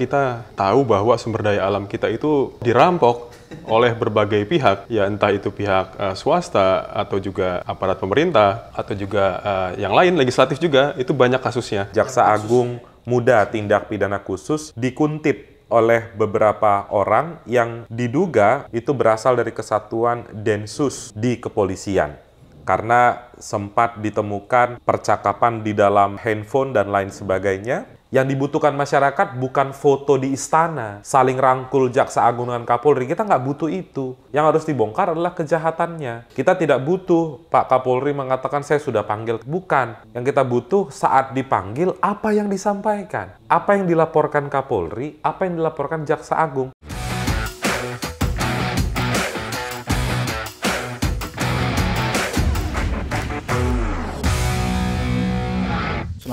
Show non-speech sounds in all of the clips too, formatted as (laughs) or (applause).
kita tahu bahwa sumber daya alam kita itu dirampok oleh berbagai pihak, ya entah itu pihak uh, swasta atau juga aparat pemerintah atau juga uh, yang lain legislatif juga itu banyak kasusnya. Jaksa Agung Muda Tindak Pidana Khusus dikuntip oleh beberapa orang yang diduga itu berasal dari kesatuan Densus di kepolisian karena sempat ditemukan percakapan di dalam handphone dan lain sebagainya yang dibutuhkan masyarakat bukan foto di istana, saling rangkul jaksa agung dengan Kapolri. Kita nggak butuh itu. Yang harus dibongkar adalah kejahatannya. Kita tidak butuh Pak Kapolri mengatakan saya sudah panggil. Bukan. Yang kita butuh saat dipanggil apa yang disampaikan. Apa yang dilaporkan Kapolri, apa yang dilaporkan jaksa agung.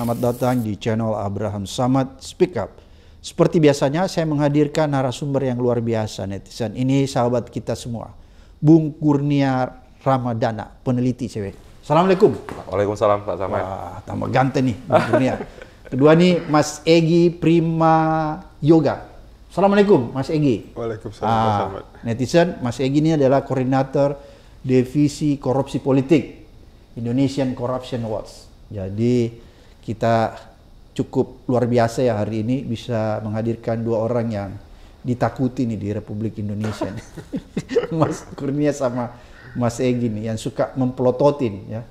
Selamat datang di channel Abraham Samad Speak Up. Seperti biasanya saya menghadirkan narasumber yang luar biasa netizen. Ini sahabat kita semua. Bung Kurnia Ramadana, peneliti CW. Assalamualaikum. Waalaikumsalam Pak Samad. Wah, tambah ganteng nih Bung Kurnia. Kedua nih Mas Egi Prima Yoga. Assalamualaikum Mas Egi. Waalaikumsalam ah, Pak Samad. Netizen, Mas Egi ini adalah koordinator Divisi Korupsi Politik Indonesian Corruption Watch. Jadi kita cukup luar biasa ya hari ini bisa menghadirkan dua orang yang ditakuti nih di Republik Indonesia. (laughs) Mas Kurnia sama Mas Egi nih yang suka memplototin ya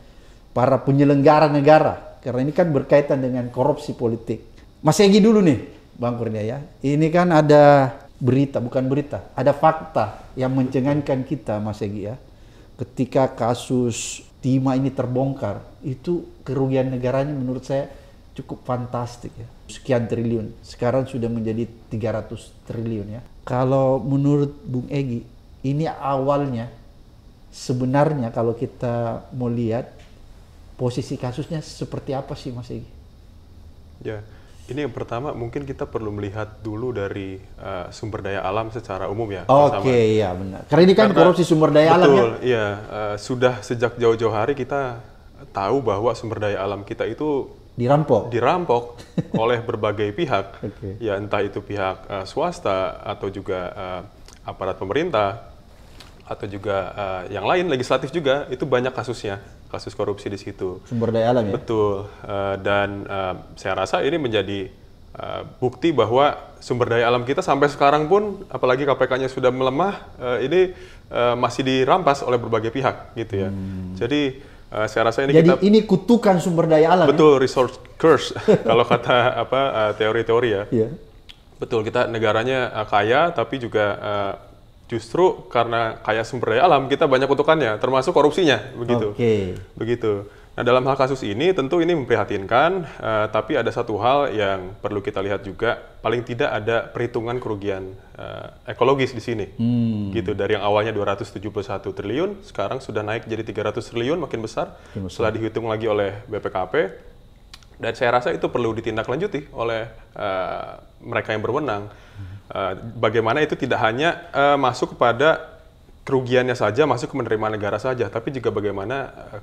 para penyelenggara negara karena ini kan berkaitan dengan korupsi politik. Mas Egi dulu nih Bang Kurnia ya. Ini kan ada berita bukan berita, ada fakta yang mencengangkan kita Mas Egi ya. Ketika kasus timah ini terbongkar, itu kerugian negaranya menurut saya cukup fantastik ya. Sekian triliun, sekarang sudah menjadi 300 triliun ya. Kalau menurut Bung Egi, ini awalnya sebenarnya kalau kita mau lihat posisi kasusnya seperti apa sih Mas Egi? Ya, ini yang pertama mungkin kita perlu melihat dulu dari uh, sumber daya alam secara umum ya. Oke, okay, iya benar. Karena ini kan Karena, korupsi sumber daya betul, alam ya. Betul, iya. Uh, sudah sejak jauh-jauh hari kita tahu bahwa sumber daya alam kita itu dirampok dirampok (laughs) oleh berbagai pihak okay. ya entah itu pihak uh, swasta atau juga uh, aparat pemerintah atau juga uh, yang lain legislatif juga itu banyak kasusnya kasus korupsi di situ. Sumber daya alam ya. Betul. Uh, dan uh, saya rasa ini menjadi uh, bukti bahwa sumber daya alam kita sampai sekarang pun, apalagi KPK-nya sudah melemah, uh, ini uh, masih dirampas oleh berbagai pihak, gitu ya. Hmm. Jadi uh, saya rasa ini Jadi kita, ini kutukan sumber daya alam. Ya? Betul, ya? resource curse (laughs) kalau kata apa teori-teori uh, ya. Yeah. Betul, kita negaranya uh, kaya tapi juga uh, justru karena kaya sumber daya alam kita banyak kutukannya termasuk korupsinya begitu okay. begitu nah dalam hal kasus ini tentu ini memprihatinkan uh, tapi ada satu hal yang perlu kita lihat juga paling tidak ada perhitungan kerugian uh, ekologis di sini hmm. gitu dari yang awalnya 271 triliun sekarang sudah naik jadi 300 triliun makin besar, makin setelah dihitung lagi oleh BPKP dan saya rasa itu perlu ditindaklanjuti oleh uh, mereka yang berwenang hmm Eh, bagaimana itu tidak hanya uh, masuk kepada kerugiannya saja, masuk ke menerima negara saja, tapi juga bagaimana uh,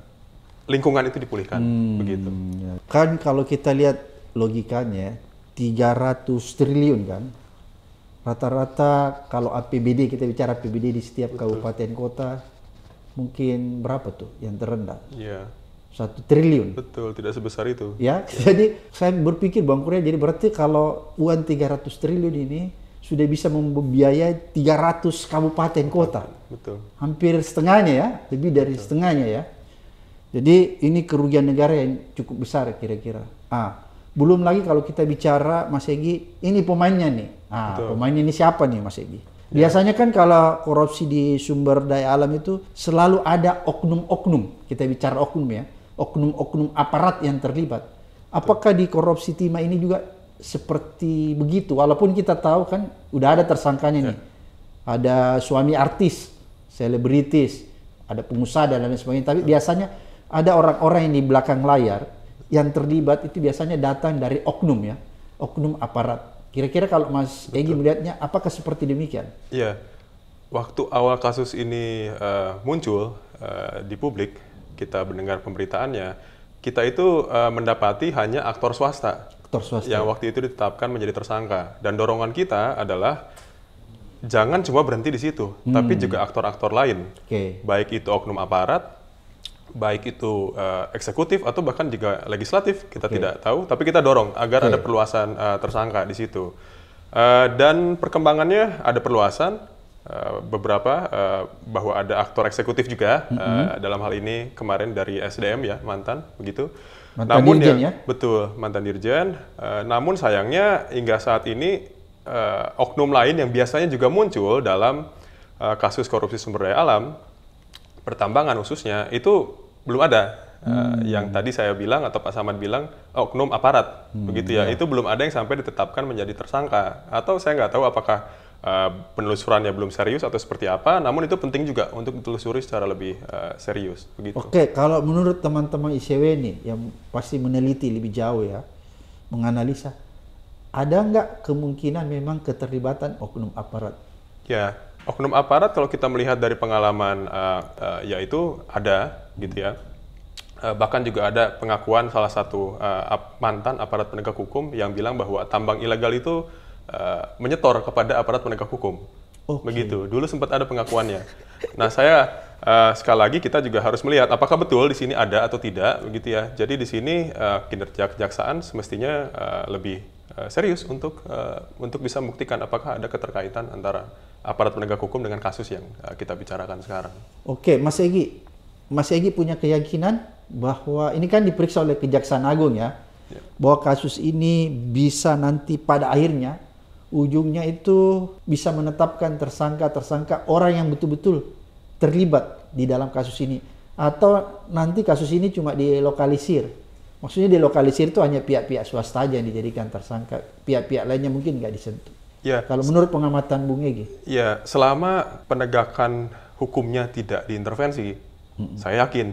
lingkungan itu dipulihkan, hmm, begitu. Ya. Kan kalau kita lihat logikanya, 300 triliun kan, rata-rata kalau APBD, kita bicara APBD di setiap Betul. kabupaten kota, mungkin berapa tuh yang terendah? Yeah satu triliun. Betul, tidak sebesar itu. Ya, ya. (laughs) jadi saya berpikir Bang Kurnia, jadi berarti kalau uang 300 triliun ini sudah bisa membiayai 300 kabupaten kota. Betul. Hampir setengahnya ya, lebih dari Betul. setengahnya ya. Jadi ini kerugian negara yang cukup besar kira-kira. Ah, belum lagi kalau kita bicara Mas Egi, ini pemainnya nih. Ah, Betul. pemainnya ini siapa nih Mas Egi? Ya. Biasanya kan kalau korupsi di sumber daya alam itu selalu ada oknum-oknum. Kita bicara oknum ya. Oknum-oknum aparat yang terlibat. Apakah di korupsi timah ini juga seperti begitu. Walaupun kita tahu kan udah ada tersangkanya nih. Ya. Ada suami artis, selebritis, ada pengusaha dan lain sebagainya. Tapi ya. biasanya ada orang-orang yang di belakang layar yang terlibat itu biasanya datang dari oknum ya. Oknum aparat. Kira-kira kalau Mas Egi melihatnya apakah seperti demikian? Iya. Waktu awal kasus ini uh, muncul uh, di publik, kita mendengar pemberitaannya, kita itu uh, mendapati hanya aktor swasta aktor swasta yang waktu itu ditetapkan menjadi tersangka. Dan dorongan kita adalah jangan cuma berhenti di situ, hmm. tapi juga aktor-aktor lain, okay. baik itu oknum aparat, baik itu uh, eksekutif atau bahkan juga legislatif kita okay. tidak tahu, tapi kita dorong agar okay. ada perluasan uh, tersangka di situ. Uh, dan perkembangannya ada perluasan uh, beberapa uh, bahwa ada aktor eksekutif juga mm -hmm. uh, dalam hal ini kemarin dari SDM ya mantan begitu. Mantan namun dirjen ya, ya? Betul, mantan dirjen. Uh, namun sayangnya hingga saat ini uh, oknum lain yang biasanya juga muncul dalam uh, kasus korupsi sumber daya alam, pertambangan khususnya, itu belum ada. Uh, hmm. Yang tadi saya bilang atau Pak Samad bilang oknum aparat, hmm, begitu ya. ya. Itu belum ada yang sampai ditetapkan menjadi tersangka. Atau saya nggak tahu apakah uh, penelusurannya belum serius atau seperti apa. Namun itu penting juga untuk ditelusuri secara lebih uh, serius. Begitu. Oke, kalau menurut teman-teman ICW ini yang pasti meneliti lebih jauh ya, menganalisa, ada nggak kemungkinan memang keterlibatan oknum aparat? Ya, oknum aparat kalau kita melihat dari pengalaman uh, uh, yaitu ada gitu ya. bahkan juga ada pengakuan salah satu uh, mantan aparat penegak hukum yang bilang bahwa tambang ilegal itu Eh, menyetor kepada aparat penegak hukum. Okay. Begitu. Dulu sempat ada pengakuannya. nah, saya uh, sekali lagi kita juga harus melihat apakah betul di sini ada atau tidak, begitu ya. Jadi di sini uh, kinerja kejaksaan semestinya uh, lebih uh, serius untuk uh, untuk bisa membuktikan apakah ada keterkaitan antara aparat penegak hukum dengan kasus yang uh, kita bicarakan sekarang. Oke, okay, Mas Egi. Mas Egi punya keyakinan bahwa ini kan diperiksa oleh Kejaksaan Agung ya, ya. bahwa kasus ini bisa nanti pada akhirnya ujungnya itu bisa menetapkan tersangka-tersangka orang yang betul-betul terlibat di dalam kasus ini atau nanti kasus ini cuma dilokalisir. Maksudnya dilokalisir itu hanya pihak-pihak swasta aja yang dijadikan tersangka, pihak-pihak lainnya mungkin nggak disentuh. Ya. Kalau menurut pengamatan Bung Egi. Ya, selama penegakan hukumnya tidak diintervensi, mm -hmm. saya yakin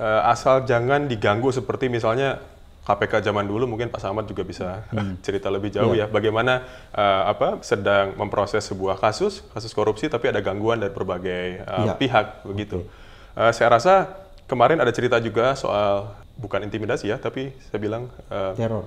eh, asal jangan diganggu seperti misalnya KPK zaman dulu mungkin Pak Samad juga bisa hmm. (laughs) cerita lebih jauh yeah. ya bagaimana uh, apa sedang memproses sebuah kasus kasus korupsi tapi ada gangguan dari berbagai uh, eh, yeah. pihak begitu. Okay. Uh, eh, saya rasa kemarin ada cerita juga soal bukan intimidasi ya tapi saya bilang uh, teror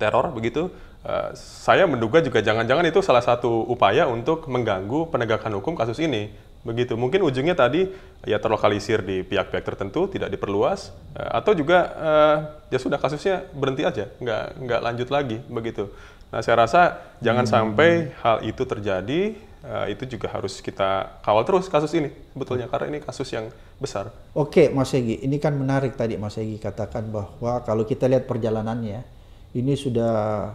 teror begitu. Uh, saya menduga juga jangan-jangan itu salah satu upaya untuk mengganggu penegakan hukum kasus ini Begitu. Mungkin ujungnya tadi ya terlokalisir di pihak-pihak tertentu, tidak diperluas, eh, atau juga eh, ya sudah kasusnya berhenti aja, nggak nggak lanjut lagi, begitu. Nah, saya rasa jangan hmm. sampai hal itu terjadi. Eh, itu juga harus kita kawal terus kasus ini sebetulnya karena ini kasus yang besar. Oke, Mas Egi, ini kan menarik tadi Mas Egi katakan bahwa kalau kita lihat perjalanannya, ini sudah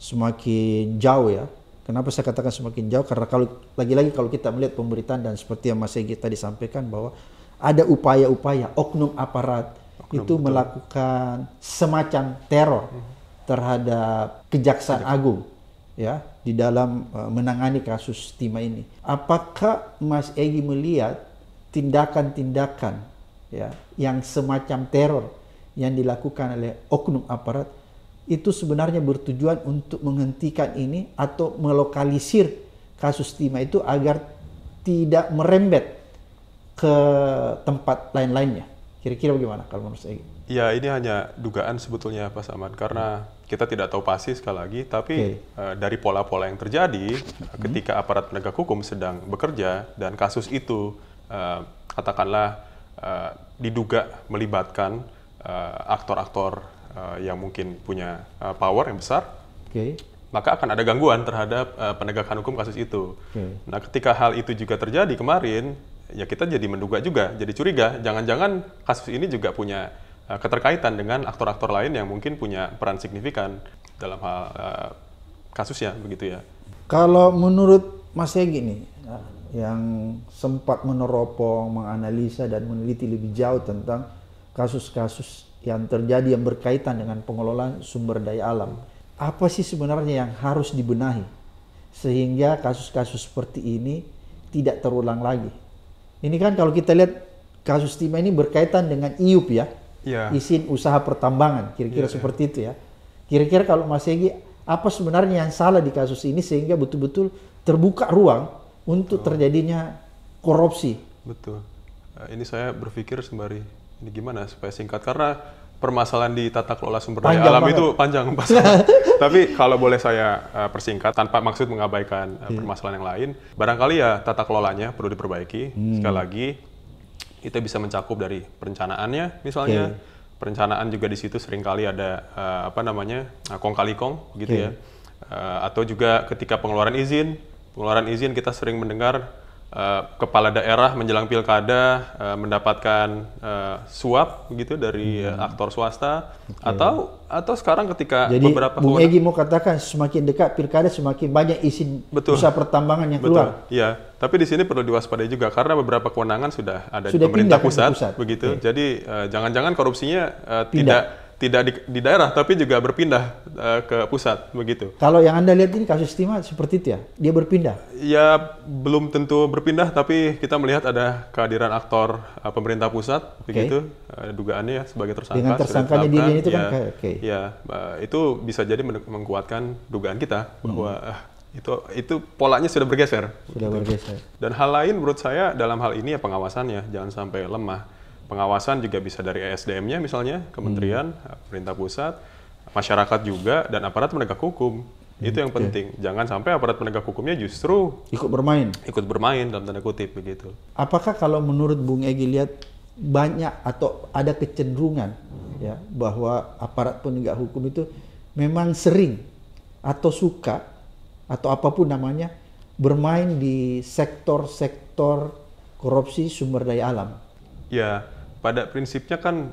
semakin jauh ya Kenapa saya katakan semakin jauh? Karena kalau lagi-lagi kalau kita melihat pemberitaan dan seperti yang Mas Egi tadi sampaikan bahwa ada upaya-upaya oknum aparat oknum, itu betul. melakukan semacam teror terhadap Kejaksaan Agung ya di dalam e, menangani kasus timah ini. Apakah Mas Egi melihat tindakan-tindakan ya yang semacam teror yang dilakukan oleh oknum aparat itu sebenarnya bertujuan untuk menghentikan ini atau melokalisir kasus timah itu agar tidak merembet ke tempat lain-lainnya. Kira-kira bagaimana kalau menurut saya? Ya ini hanya dugaan sebetulnya Pak Samad karena kita tidak tahu pasti sekali lagi tapi okay. uh, eh, dari pola-pola yang terjadi eh, hmm. ketika aparat penegak hukum sedang bekerja dan kasus itu uh, katakanlah uh, diduga melibatkan aktor-aktor Eh, yang mungkin punya uh, power yang besar, okay. maka akan ada gangguan terhadap uh, penegakan hukum kasus itu. Okay. Nah, ketika hal itu juga terjadi kemarin, ya kita jadi menduga juga, jadi curiga, jangan-jangan kasus ini juga punya uh, keterkaitan dengan aktor-aktor lain yang mungkin punya peran signifikan dalam hal uh, kasusnya, begitu ya. Kalau menurut Mas Egi nih, yang sempat meneropong, menganalisa dan meneliti lebih jauh tentang kasus-kasus yang terjadi yang berkaitan dengan pengelolaan sumber daya alam. Apa sih sebenarnya yang harus dibenahi sehingga kasus-kasus seperti ini tidak terulang lagi? Ini kan kalau kita lihat kasus timah ini berkaitan dengan IUP ya, ya. izin usaha pertambangan, kira-kira ya. seperti itu ya. Kira-kira kalau Mas Egi apa sebenarnya yang salah di kasus ini sehingga betul-betul terbuka ruang untuk oh. terjadinya korupsi. Betul. Ini saya berpikir sembari ini gimana supaya singkat karena permasalahan di tata kelola sumber daya panjang alam banget. itu panjang (laughs) Tapi kalau boleh saya eh, persingkat tanpa maksud mengabaikan yeah. Hmm. permasalahan yang lain, barangkali ya tata kelolanya perlu diperbaiki. Hmm. Sekali lagi kita bisa mencakup dari perencanaannya misalnya. Okay. Perencanaan juga di situ seringkali ada uh, apa namanya? Eh, kong kali kong gitu okay. ya. Uh, atau juga ketika pengeluaran izin, pengeluaran izin kita sering mendengar Eh, kepala daerah menjelang pilkada uh, mendapatkan uh, suap gitu dari hmm. aktor swasta okay. atau atau sekarang ketika Jadi, beberapa Bung Egi mau katakan semakin dekat pilkada semakin banyak izin usaha pertambangan yang Betul. Iya, tapi di sini perlu diwaspadai juga karena beberapa kewenangan sudah ada sudah kan di pemerintah pusat, pusat begitu. Okay. Jadi jangan-jangan uh, korupsinya uh, tidak tidak di, di daerah tapi juga berpindah uh, ke pusat begitu. Kalau yang Anda lihat ini kasus Timah seperti itu ya, dia berpindah. Ya belum tentu berpindah tapi kita melihat ada kehadiran aktor uh, pemerintah pusat okay. begitu uh, dugaannya ya sebagai tersangka. Dengan tersangkanya di itu kan ya, kan okay. Ya, uh, itu bisa jadi menguatkan dugaan kita bahwa hmm. uh, itu itu polanya sudah bergeser. Sudah gitu. bergeser. Dan hal lain menurut saya dalam hal ini ya pengawasannya jangan sampai lemah pengawasan juga bisa dari ESDM-nya misalnya, hmm. kementerian, hmm. perintah pusat, masyarakat juga dan aparat penegak hukum. Hmm. Itu yang penting. Okay. Jangan sampai aparat penegak hukumnya justru ikut bermain. Ikut bermain dalam tanda kutip begitu. Apakah kalau menurut Bung Egi lihat banyak atau ada kecenderungan hmm. ya bahwa aparat penegak hukum itu memang sering atau suka atau apapun namanya bermain di sektor-sektor korupsi sumber daya alam. Ya, pada prinsipnya kan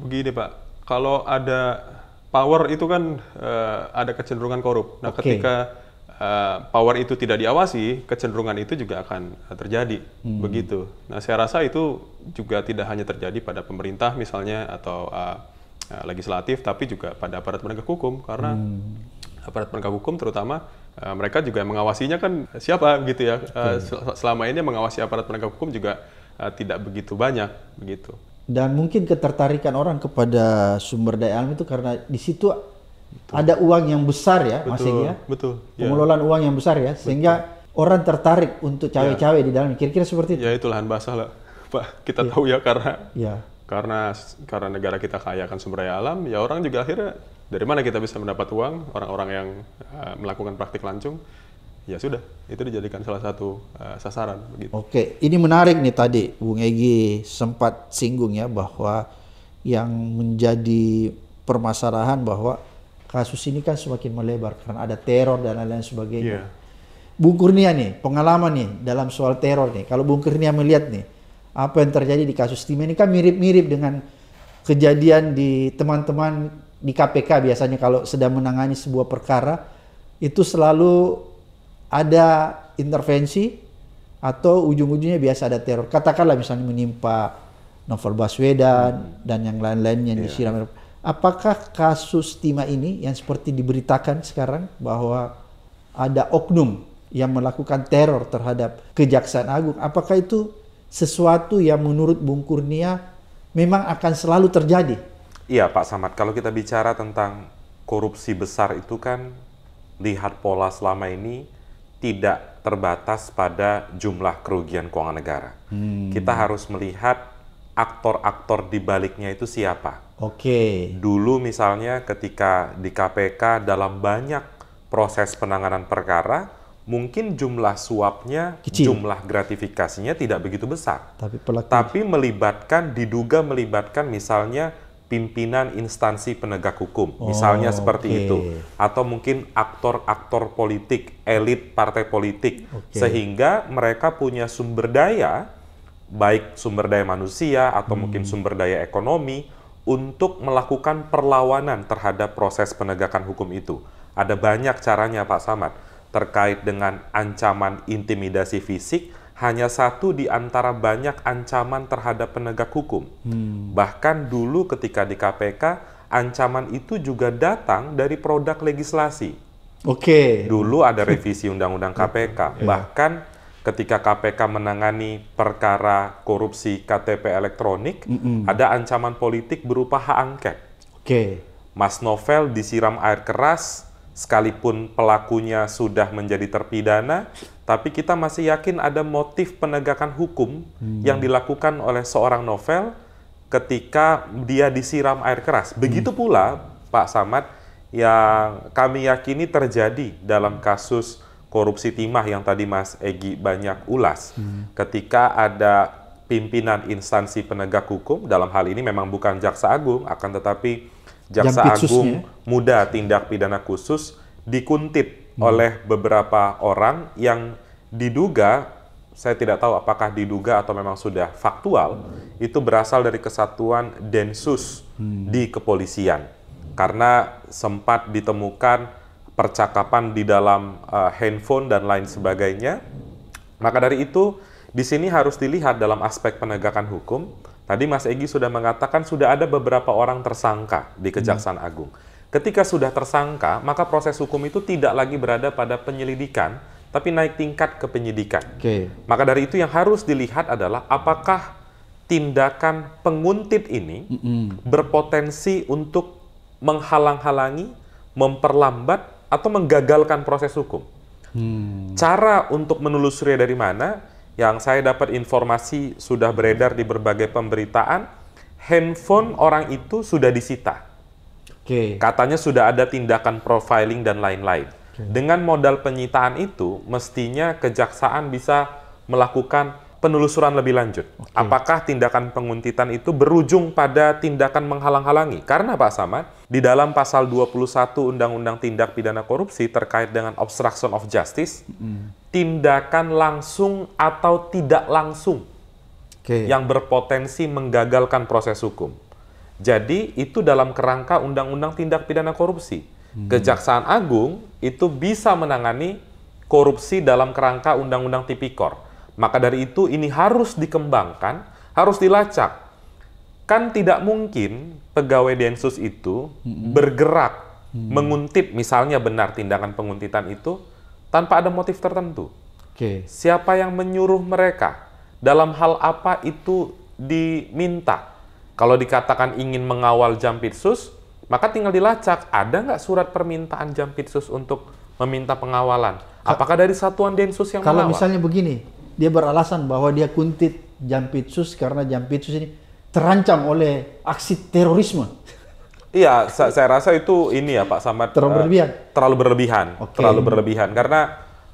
begini Pak, kalau ada power itu kan uh, ada kecenderungan korup. Nah, okay. ketika uh, power itu tidak diawasi, kecenderungan itu juga akan eh, terjadi. Hmm. Begitu. Nah, saya rasa itu juga tidak hanya terjadi pada pemerintah misalnya atau uh, uh, legislatif, tapi juga pada aparat penegak hukum karena hmm. aparat penegak hukum terutama uh, mereka juga mengawasinya kan siapa gitu ya. Uh, sel Selama ini mengawasi aparat penegak hukum juga Eh, tidak begitu banyak begitu. Dan mungkin ketertarikan orang kepada sumber daya alam itu karena di situ betul. ada uang yang besar ya, betul, Mas ya. Betul. Ya. Pengelolaan uang yang besar ya, sehingga betul. orang tertarik untuk ya. cawe-cawe ya. di dalam. Kira-kira seperti itu. Ya itu lahan basah lah, (laughs) Pak. Kita ya. tahu ya karena ya. karena karena negara kita kaya akan sumber daya alam, ya orang juga akhirnya dari mana kita bisa mendapat uang orang-orang yang uh, melakukan praktik lancung ya sudah itu dijadikan salah satu uh, sasaran begitu. Oke, ini menarik nih tadi Bung Egi sempat singgung ya bahwa yang menjadi permasalahan bahwa kasus ini kan semakin melebar karena ada teror dan lain-lain sebagainya. Yeah. Bung Kurnia nih, pengalaman nih dalam soal teror nih. Kalau Bung Kurnia melihat nih, apa yang terjadi di kasus Timah ini kan mirip-mirip dengan kejadian di teman-teman di KPK biasanya kalau sedang menangani sebuah perkara itu selalu ada intervensi atau ujung-ujungnya biasa ada teror. Katakanlah misalnya menimpa Novel Baswedan hmm. dan yang lain-lainnya yeah. Iya. disiram. Apakah kasus Timah ini yang seperti diberitakan sekarang bahwa ada oknum yang melakukan teror terhadap Kejaksaan Agung, apakah itu sesuatu yang menurut Bung Kurnia memang akan selalu terjadi? Iya Pak Samad, kalau kita bicara tentang korupsi besar itu kan lihat pola selama ini tidak terbatas pada jumlah kerugian keuangan negara. Hmm. Kita harus melihat aktor-aktor di baliknya itu siapa. Oke. Okay. Dulu misalnya ketika di KPK dalam banyak proses penanganan perkara, mungkin jumlah suapnya, Kecil. jumlah gratifikasinya tidak begitu besar. Tapi Tapi melibatkan diduga melibatkan misalnya pimpinan instansi penegak hukum, oh, misalnya seperti okay. itu, atau mungkin aktor-aktor politik, elit partai politik, okay. sehingga mereka punya sumber daya, baik sumber daya manusia atau hmm. mungkin sumber daya ekonomi, untuk melakukan perlawanan terhadap proses penegakan hukum itu. Ada banyak caranya, Pak Samad, terkait dengan ancaman intimidasi fisik hanya satu di antara banyak ancaman terhadap penegak hukum. Hmm. Bahkan dulu ketika di KPK, ancaman itu juga datang dari produk legislasi. Oke. Okay. Dulu ada revisi Undang-Undang KPK. (laughs) Yeah. Bahkan ketika KPK menangani perkara korupsi KTP elektronik, mm -mm. ada ancaman politik berupa hak angket. Oke. Okay. Mas Novel disiram air keras, sekalipun pelakunya sudah menjadi terpidana, tapi kita masih yakin ada motif penegakan hukum hmm. yang dilakukan oleh seorang novel ketika dia disiram air keras. Hmm. Begitu hmm. pula Pak Samad yang kami yakini terjadi dalam kasus korupsi timah yang tadi Mas Egi banyak ulas. Hmm. Ketika ada pimpinan instansi penegak hukum dalam hal ini memang bukan jaksa agung akan tetapi jaksa agung muda tindak pidana khusus dikuntit hmm. oleh beberapa orang yang diduga saya tidak tahu apakah diduga atau memang sudah faktual hmm. itu berasal dari kesatuan Densus hmm. di kepolisian karena sempat ditemukan percakapan di dalam uh, handphone dan lain sebagainya maka dari itu di sini harus dilihat dalam aspek penegakan hukum tadi Mas Egi sudah mengatakan sudah ada beberapa orang tersangka di Kejaksaan hmm. Agung Ketika sudah tersangka, maka proses hukum itu tidak lagi berada pada penyelidikan, tapi naik tingkat ke penyidikan. Okay. Maka dari itu yang harus dilihat adalah apakah tindakan penguntit ini mm -hmm. berpotensi untuk menghalang-halangi, memperlambat, atau menggagalkan proses hukum. Hmm. Cara untuk menelusuri dari mana, yang saya dapat informasi sudah beredar di berbagai pemberitaan, handphone orang itu sudah disita Okay. Katanya sudah ada tindakan profiling dan lain-lain. Okay. Dengan modal penyitaan itu, mestinya kejaksaan bisa melakukan penelusuran lebih lanjut. Okay. Apakah tindakan penguntitan itu berujung pada tindakan menghalang-halangi? Karena Pak Samad, di dalam pasal 21 Undang-Undang Tindak Pidana Korupsi terkait dengan obstruction of justice, mm. tindakan langsung atau tidak langsung okay. yang berpotensi menggagalkan proses hukum jadi itu dalam kerangka Undang-Undang Tindak Pidana Korupsi. Hmm. Kejaksaan Agung itu bisa menangani korupsi dalam kerangka Undang-Undang Tipikor. Maka dari itu ini harus dikembangkan, harus dilacak. Kan tidak mungkin pegawai Densus itu hmm. bergerak hmm. menguntit misalnya benar tindakan penguntitan itu tanpa ada motif tertentu. Okay. Siapa yang menyuruh mereka? Dalam hal apa itu diminta? Kalau dikatakan ingin mengawal Jampitsus, maka tinggal dilacak, ada nggak surat permintaan Jampitsus untuk meminta pengawalan? Apakah dari satuan Densus yang Kalau mengawal? misalnya begini, dia beralasan bahwa dia kuntit Jampitsus karena Jampitsus ini terancam oleh aksi terorisme. Iya, saya rasa itu ini ya Pak Samad. Terlalu eh, berlebihan. terlalu berlebihan. Okay. Terlalu berlebihan karena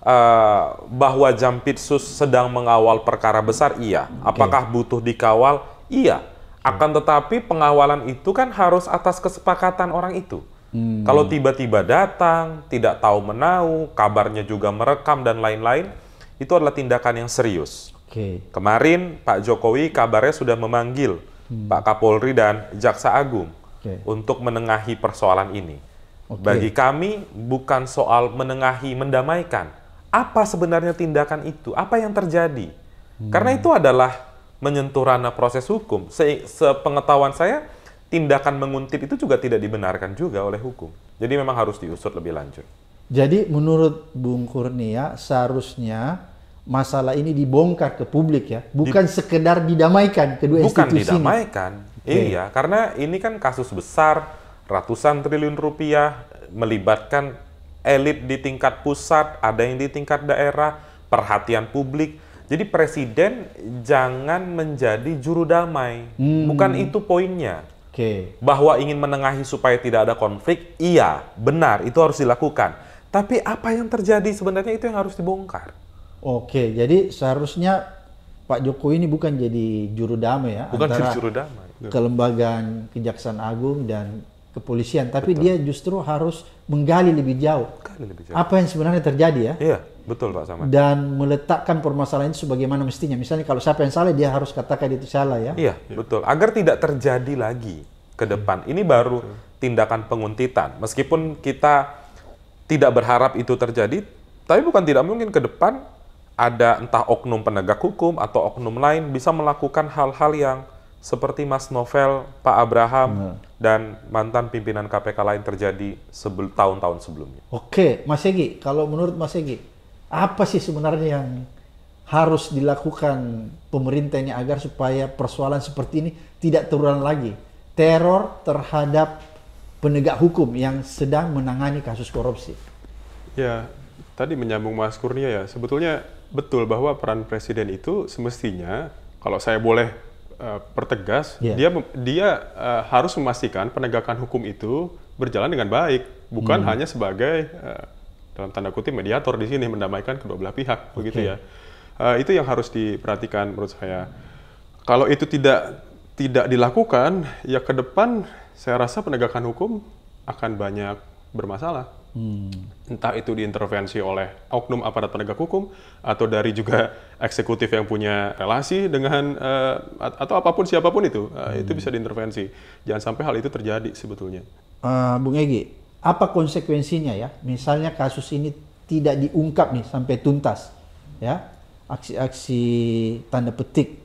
uh, bahwa Jampitsus sedang mengawal perkara besar, iya. Okay. Apakah butuh dikawal? Iya akan tetapi pengawalan itu kan harus atas kesepakatan orang itu. Hmm. Kalau tiba-tiba datang, tidak tahu menau, kabarnya juga merekam dan lain-lain, itu adalah tindakan yang serius. Okay. Kemarin Pak Jokowi kabarnya sudah memanggil hmm. Pak Kapolri dan Jaksa Agung okay. untuk menengahi persoalan ini. Okay. Bagi kami bukan soal menengahi, mendamaikan. Apa sebenarnya tindakan itu? Apa yang terjadi? Hmm. Karena itu adalah menyentuh ranah proses hukum. Se sepengetahuan saya, tindakan menguntit itu juga tidak dibenarkan juga oleh hukum. Jadi memang harus diusut lebih lanjut. Jadi menurut Bung Kurnia seharusnya masalah ini dibongkar ke publik ya, bukan Di, sekedar didamaikan kedua bukan institusi. Bukan didamaikan. Okay. Iya, karena ini kan kasus besar ratusan triliun rupiah melibatkan elit di tingkat pusat, ada yang di tingkat daerah, perhatian publik jadi presiden jangan menjadi juru damai. Hmm. Bukan itu poinnya. Okay. Bahwa ingin menengahi supaya tidak ada konflik, iya, benar, itu harus dilakukan. Tapi apa yang terjadi sebenarnya itu yang harus dibongkar. Oke, jadi seharusnya Pak Jokowi ini bukan jadi juru damai ya, bukan jadi juru damai. Kelembagaan Kejaksaan Agung dan kepolisian, tapi Betul. dia justru harus menggali lebih jauh. Menggali lebih jauh. Apa yang sebenarnya terjadi ya? Iya Betul Pak Samad. Dan meletakkan permasalahan itu sebagaimana mestinya. Misalnya kalau siapa yang salah dia harus katakan itu salah ya. Iya, iya. betul. Agar tidak terjadi lagi ke hmm. depan. Ini baru tindakan penguntitan. Meskipun kita tidak berharap itu terjadi, tapi bukan tidak mungkin ke depan ada entah oknum penegak hukum atau oknum lain bisa melakukan hal-hal yang seperti Mas Novel, Pak Abraham, hmm. dan mantan pimpinan KPK lain terjadi tahun-tahun sebelumnya. Oke, Mas Egi, kalau menurut Mas Egi, apa sih sebenarnya yang harus dilakukan pemerintah ini agar supaya persoalan seperti ini tidak terulang lagi. Teror terhadap penegak hukum yang sedang menangani kasus korupsi. Ya, tadi menyambung Mas Kurnia ya, sebetulnya betul bahwa peran presiden itu semestinya kalau saya boleh uh, pertegas, yeah. dia dia uh, harus memastikan penegakan hukum itu berjalan dengan baik, bukan hmm. hanya sebagai uh, dalam tanda kutip mediator di sini mendamaikan kedua belah pihak okay. begitu ya uh, itu yang harus diperhatikan menurut saya kalau itu tidak tidak dilakukan ya ke depan saya rasa penegakan hukum akan banyak bermasalah hmm. entah itu diintervensi oleh oknum aparat penegak hukum atau dari juga eksekutif yang punya relasi dengan uh, atau apapun siapapun itu uh, hmm. itu bisa diintervensi jangan sampai hal itu terjadi sebetulnya uh, Bung Egi apa konsekuensinya ya? Misalnya kasus ini tidak diungkap nih sampai tuntas, ya aksi-aksi tanda petik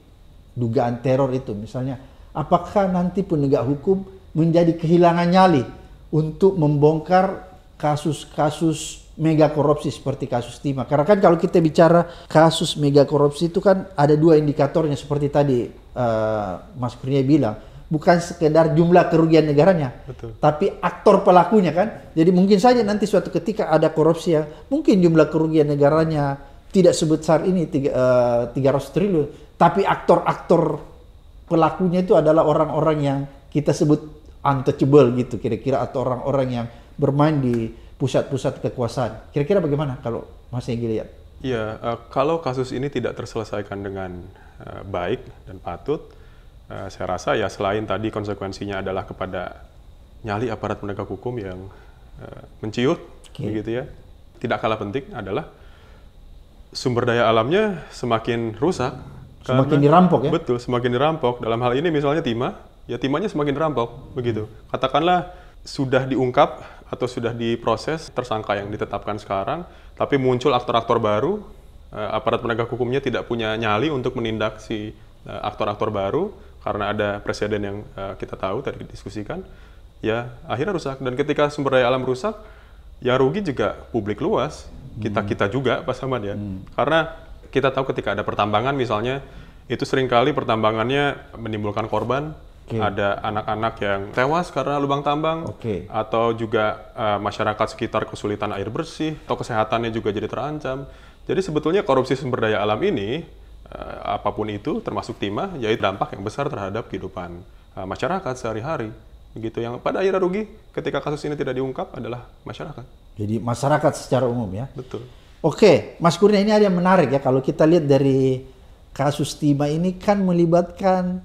dugaan teror itu misalnya, apakah nanti penegak hukum menjadi kehilangan nyali untuk membongkar kasus-kasus mega korupsi seperti kasus timah? Karena kan kalau kita bicara kasus mega korupsi itu kan ada dua indikatornya seperti tadi uh, Mas Kurnia bilang bukan sekedar jumlah kerugian negaranya, Betul. tapi aktor pelakunya kan. Jadi mungkin saja nanti suatu ketika ada korupsi yang mungkin jumlah kerugian negaranya tidak sebesar ini tiga, uh, eh, 300 triliun, tapi aktor-aktor pelakunya itu adalah orang-orang yang kita sebut untouchable gitu kira-kira atau orang-orang yang bermain di pusat-pusat kekuasaan. Kira-kira bagaimana kalau Mas Egy lihat? Iya, uh, kalau kasus ini tidak terselesaikan dengan uh, baik dan patut, Eh, saya rasa ya selain tadi konsekuensinya adalah kepada nyali aparat penegak hukum yang eh, menciut, okay. begitu ya. Tidak kalah penting adalah sumber daya alamnya semakin rusak. Semakin karena, dirampok ya? Betul, semakin dirampok. Dalam hal ini misalnya timah, ya timahnya semakin dirampok, begitu. Hmm. Katakanlah sudah diungkap atau sudah diproses tersangka yang ditetapkan sekarang, tapi muncul aktor-aktor baru, eh, aparat penegak hukumnya tidak punya nyali untuk menindak si aktor-aktor baru, karena ada presiden yang uh, kita tahu tadi didiskusikan, ya akhirnya rusak. Dan ketika sumber daya alam rusak, ya rugi juga publik luas, kita hmm. kita juga Pak Samad ya. Hmm. Karena kita tahu ketika ada pertambangan misalnya, itu seringkali pertambangannya menimbulkan korban, okay. ada anak-anak yang tewas karena lubang tambang, okay. atau juga uh, masyarakat sekitar kesulitan air bersih, atau kesehatannya juga jadi terancam. Jadi sebetulnya korupsi sumber daya alam ini Eh, apapun itu termasuk timah jadi dampak yang besar terhadap kehidupan eh, masyarakat sehari-hari gitu yang pada akhirnya rugi ketika kasus ini tidak diungkap adalah masyarakat. Jadi masyarakat secara umum ya. Betul. Oke, Mas Kurnia ini ada yang menarik ya kalau kita lihat dari kasus timah ini kan melibatkan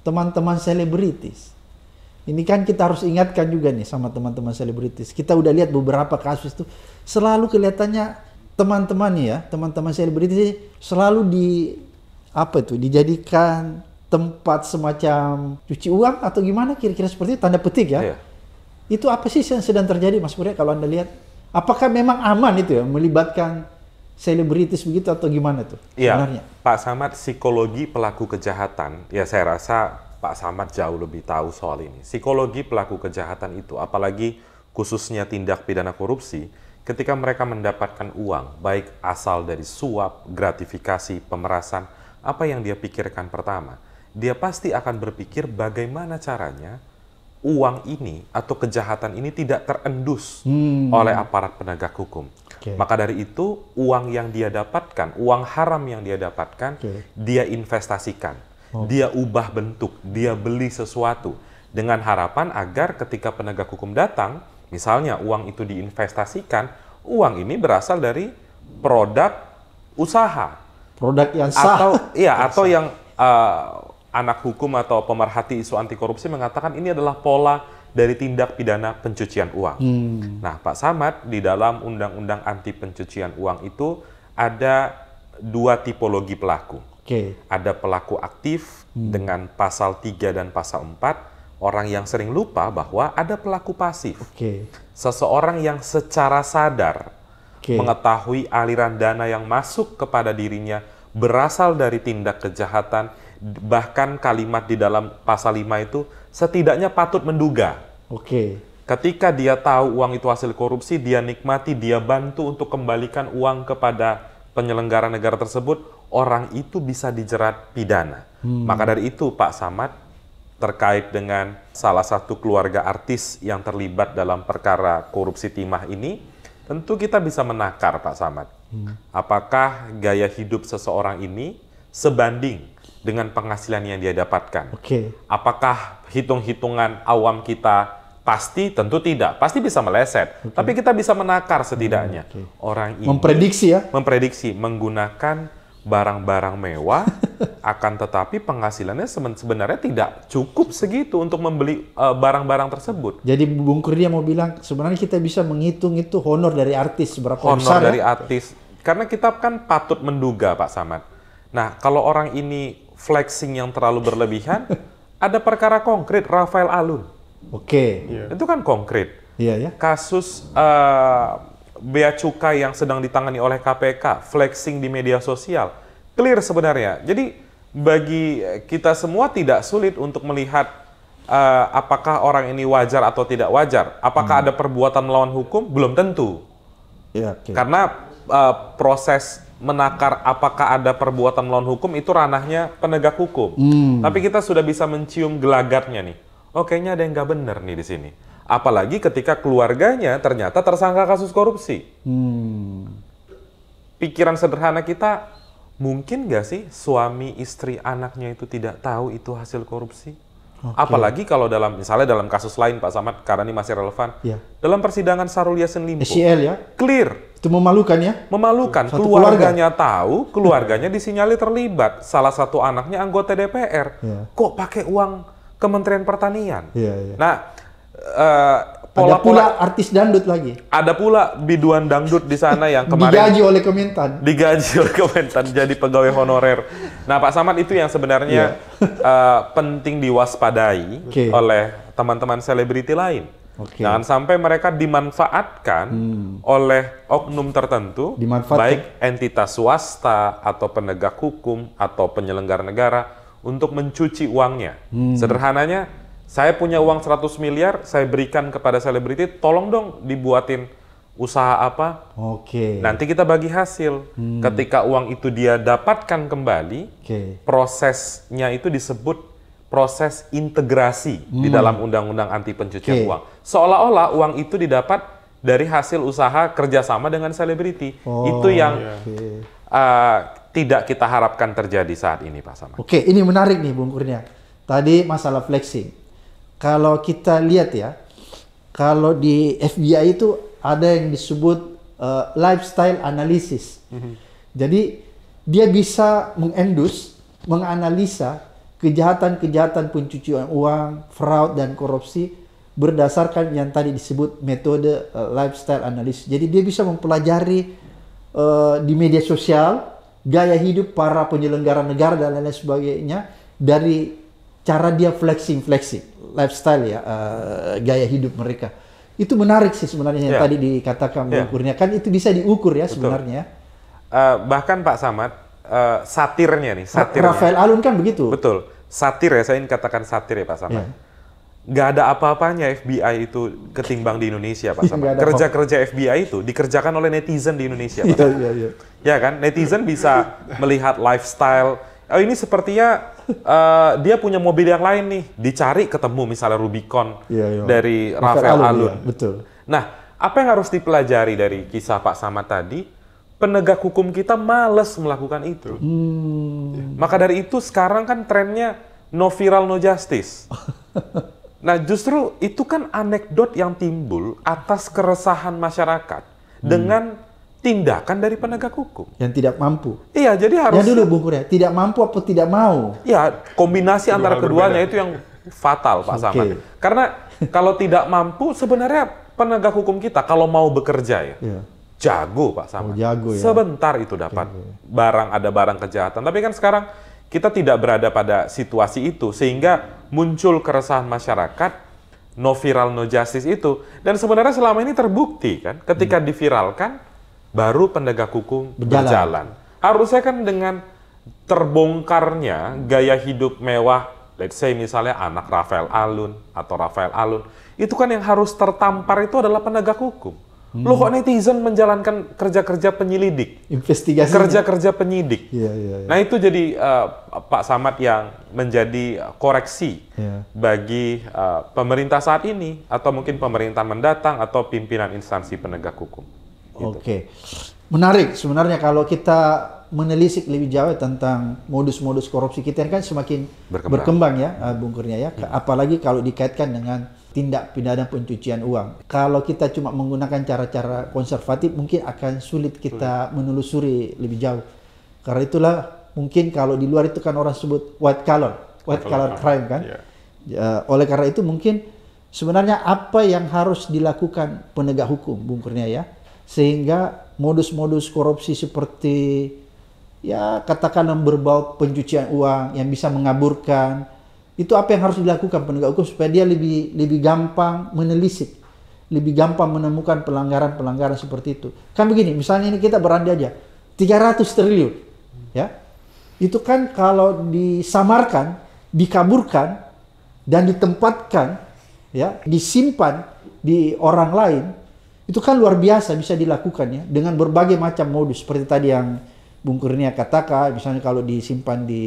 teman-teman selebritis. Ini kan kita harus ingatkan juga nih sama teman-teman selebritis. Kita udah lihat beberapa kasus itu selalu kelihatannya teman teman ya, teman-teman selebriti selalu di apa itu dijadikan tempat semacam cuci uang atau gimana kira-kira seperti itu, tanda petik ya. Iya. Itu apa sih yang sedang terjadi Mas Purya kalau Anda lihat? Apakah memang aman itu ya melibatkan selebritis begitu atau gimana tuh iya. sebenarnya? Pak Samad psikologi pelaku kejahatan ya saya rasa Pak Samad jauh lebih tahu soal ini. Psikologi pelaku kejahatan itu apalagi khususnya tindak pidana korupsi ketika mereka mendapatkan uang, baik asal dari suap, gratifikasi, pemerasan, apa yang dia pikirkan pertama? Dia pasti akan berpikir bagaimana caranya uang ini atau kejahatan ini tidak terendus hmm. oleh aparat penegak hukum. Okay. Maka dari itu, uang yang dia dapatkan, uang haram yang dia dapatkan, okay. dia investasikan. Oh. Dia ubah bentuk, dia beli sesuatu dengan harapan agar ketika penegak hukum datang, Misalnya uang itu diinvestasikan, uang ini berasal dari produk usaha. Produk yang sah. Atau iya yang atau yang uh, eh, anak hukum atau pemerhati isu anti korupsi mengatakan ini adalah pola dari tindak pidana pencucian uang. Hmm. Nah, Pak Samad di dalam undang-undang anti pencucian uang itu ada dua tipologi pelaku. Okay. Ada pelaku aktif hmm. dengan pasal 3 dan pasal 4 orang yang sering lupa bahwa ada pelaku pasif. Okay. Seseorang yang secara sadar okay. mengetahui aliran dana yang masuk kepada dirinya berasal dari tindak kejahatan, bahkan kalimat di dalam pasal 5 itu setidaknya patut menduga. Oke. Okay. Ketika dia tahu uang itu hasil korupsi, dia nikmati, dia bantu untuk kembalikan uang kepada penyelenggara negara tersebut, orang itu bisa dijerat pidana. Hmm. Maka dari itu Pak Samad terkait dengan salah satu keluarga artis yang terlibat dalam perkara korupsi timah ini, tentu kita bisa menakar Pak Samad. Hmm. Apakah gaya hidup seseorang ini sebanding dengan penghasilan yang dia dapatkan? Okay. Apakah hitung-hitungan awam kita pasti? Tentu tidak. Pasti bisa meleset. Okay. Tapi kita bisa menakar setidaknya. Hmm, okay. Orang ini memprediksi ya? Memprediksi menggunakan barang-barang mewah, (laughs) akan tetapi penghasilannya sebenarnya tidak cukup segitu untuk membeli eh, barang-barang uh, tersebut. Jadi Bung Kurnia mau bilang sebenarnya kita bisa menghitung itu honor dari artis berapa honor besar. Honor dari ya? artis, karena kita kan patut menduga Pak Samad. Nah kalau orang ini flexing yang terlalu berlebihan, (laughs) ada perkara konkret Rafael Alun. Oke. Okay. Iya. Yeah. Itu kan konkret. yeah, Yeah. Kasus uh, bea cukai yang sedang ditangani oleh KPK, flexing di media sosial. Clear sebenarnya. Jadi bagi kita semua tidak sulit untuk melihat uh, apakah orang ini wajar atau tidak wajar. Apakah hmm. ada perbuatan melawan hukum? Belum tentu. Ya, okay. Karena uh, proses menakar apakah ada perbuatan melawan hukum itu ranahnya penegak hukum. Hmm. Tapi kita sudah bisa mencium gelagatnya nih. Oh, kayaknya ada yang nggak benar nih di sini. Apalagi ketika keluarganya ternyata tersangka kasus korupsi. Hmm. Pikiran sederhana kita, mungkin nggak sih suami istri anaknya itu tidak tahu itu hasil korupsi? Okay. Apalagi kalau dalam misalnya dalam kasus lain Pak Samad karena ini masih relevan. Ya. Dalam persidangan Sarul Yasin Limpo. Eh, SCL ya. Clear. Itu memalukan ya? Memalukan. Satu keluarganya keluarga. tahu, keluarganya disinyali terlibat. Salah satu anaknya anggota DPR. Ya. Kok pakai uang Kementerian Pertanian? Ya, ya. Nah, pola, eh, ada pula pola, artis dangdut lagi. Ada pula biduan dangdut di sana yang (laughs) kemarin digaji oleh Kementan. Digaji oleh Kementan jadi pegawai honorer. Nah, Pak Samad itu yang sebenarnya yeah. Iya. (laughs) uh, penting diwaspadai okay. oleh teman-teman selebriti lain. Okay. Jangan sampai mereka dimanfaatkan hmm. oleh oknum tertentu, baik entitas swasta atau penegak hukum atau penyelenggara negara untuk mencuci uangnya. Hmm. Sederhananya saya punya uang 100 miliar, saya berikan kepada selebriti, tolong dong dibuatin usaha apa. Oke. Okay. Nanti kita bagi hasil. Hmm. Ketika uang itu dia dapatkan kembali, okay. prosesnya itu disebut proses integrasi hmm. di dalam undang-undang anti pencucian okay. uang. Seolah-olah uang itu didapat dari hasil usaha kerjasama dengan selebriti. Oh, itu yang okay. uh, eh, tidak kita harapkan terjadi saat ini, Pak Sama. Oke, okay, ini menarik nih, Bung Kurnia. Tadi masalah flexing kalau kita lihat ya, kalau di FBI itu ada yang disebut uh, lifestyle analysis. Mm-hmm. Jadi dia bisa mengendus, menganalisa kejahatan-kejahatan pencucian uang, fraud dan korupsi berdasarkan yang tadi disebut metode uh, lifestyle analysis. Jadi dia bisa mempelajari uh, di media sosial gaya hidup para penyelenggara negara dan lain-lain sebagainya dari cara dia flexing flexing lifestyle ya uh, gaya hidup mereka itu menarik sih sebenarnya yang yeah. tadi dikatakan yeah. mengukurnya kan itu bisa diukur ya sebenarnya uh, bahkan Pak Samad uh, satirnya nih satir Rafael Alun kan begitu betul satir ya saya ingin katakan satir ya Pak Samad yeah. Gak ada apa-apanya FBI itu ketimbang di Indonesia, Pak (laughs) Samad. Kerja-kerja FBI itu dikerjakan oleh netizen di Indonesia, Pak. Iya, iya, iya. Ya kan, netizen bisa melihat lifestyle, oh ini sepertinya uh, (laughs) dia punya mobil yang lain nih, dicari ketemu misalnya Rubicon iya, iya. dari Rafael Alun. Alun. Iya, betul. Nah, apa yang harus dipelajari dari kisah Pak Samad tadi? Penegak hukum kita males melakukan itu. Hmm. Maka dari itu sekarang kan trennya no viral no justice. (laughs) nah, justru itu kan anekdot yang timbul atas keresahan masyarakat hmm. dengan tindakan dari penegak hukum yang tidak mampu. Iya, jadi ya harus Ya dulu Bung Kurnia, tidak mampu atau tidak mau. Iya, kombinasi Kedua antara keduanya berbeda. itu yang fatal Pak okay. Samad. Karena kalau tidak mampu sebenarnya penegak hukum kita kalau mau bekerja ya. Yeah. Jago Pak oh, Samad. Oh, jago ya. Sebentar itu dapat okay. barang ada barang kejahatan. Tapi kan sekarang kita tidak berada pada situasi itu sehingga muncul keresahan masyarakat no viral no justice itu dan sebenarnya selama ini terbukti kan ketika hmm. diviralkan baru pendegak hukum berjalan. berjalan. Harusnya kan dengan terbongkarnya gaya hidup mewah, let's say misalnya anak Rafael Alun atau Rafael Alun, itu kan yang harus tertampar itu adalah penegak hukum. Hmm. Loh kok netizen menjalankan kerja-kerja penyelidik? Investigasi. Kerja-kerja penyidik. Ya, ya, ya. Nah itu jadi uh, Pak Samad yang menjadi koreksi ya. bagi uh, pemerintah saat ini, atau mungkin pemerintah mendatang, atau pimpinan instansi penegak hukum. Gitu. Oke, okay. menarik sebenarnya kalau kita menelisik lebih jauh tentang modus-modus korupsi kita kan semakin berkembang, berkembang ya eh, Bung Kurnia ya. Hmm. Apalagi kalau dikaitkan dengan tindak pidana pencucian uang. Kalau kita cuma menggunakan cara-cara konservatif mungkin akan sulit kita menelusuri lebih jauh. Karena itulah mungkin kalau di luar itu kan orang sebut white collar, white collar crime kan. Yeah. Iya. Uh, oleh karena itu mungkin sebenarnya apa yang harus dilakukan penegak hukum Bung Kurnia ya? sehingga modus-modus korupsi seperti ya katakanlah berbau pencucian uang yang bisa mengaburkan itu apa yang harus dilakukan penegak hukum supaya dia lebih lebih gampang menelisik lebih gampang menemukan pelanggaran-pelanggaran seperti itu kan begini misalnya ini kita berandai aja 300 triliun ya itu kan kalau disamarkan dikaburkan dan ditempatkan ya disimpan di orang lain itu kan luar biasa bisa dilakukan ya dengan berbagai macam modus seperti tadi yang Bung Kurnia katakan misalnya kalau disimpan di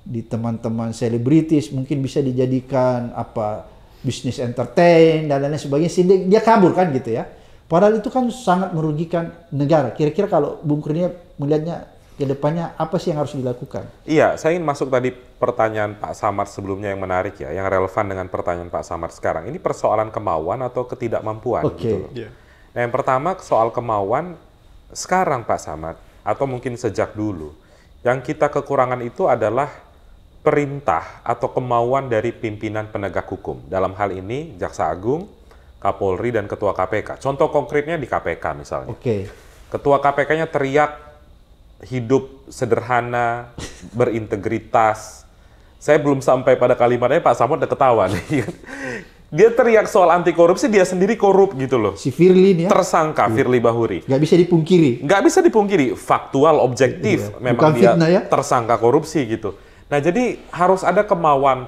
di teman-teman selebritis mungkin bisa dijadikan apa bisnis entertain dan lain sebagainya sehingga dia kabur kan gitu ya. Padahal itu kan sangat merugikan negara. Kira-kira kalau Bung Kurnia melihatnya kedepannya apa sih yang harus dilakukan? Iya, saya ingin masuk tadi pertanyaan Pak Samar sebelumnya yang menarik ya, yang relevan dengan pertanyaan Pak Samar sekarang. Ini persoalan kemauan atau ketidakmampuan okay. gitu Yeah. Iya. Nah yang pertama soal kemauan sekarang Pak Samar atau mungkin sejak dulu, yang kita kekurangan itu adalah perintah atau kemauan dari pimpinan penegak hukum. Dalam hal ini Jaksa Agung, Kapolri, dan Ketua KPK. Contoh konkretnya di KPK misalnya. Oke. Okay. Ketua KPK-nya teriak hidup sederhana, berintegritas. Saya belum sampai pada kalimatnya Pak Samud udah ketawa nih. (laughs) dia teriak soal anti korupsi, dia sendiri korup gitu loh. Si Firly ya? Tersangka iya. Firly Bahuri. Gak bisa dipungkiri. Gak bisa dipungkiri, faktual, objektif. Iya. Memang Bukan dia fitnah, ya? tersangka korupsi gitu. Nah jadi harus ada kemauan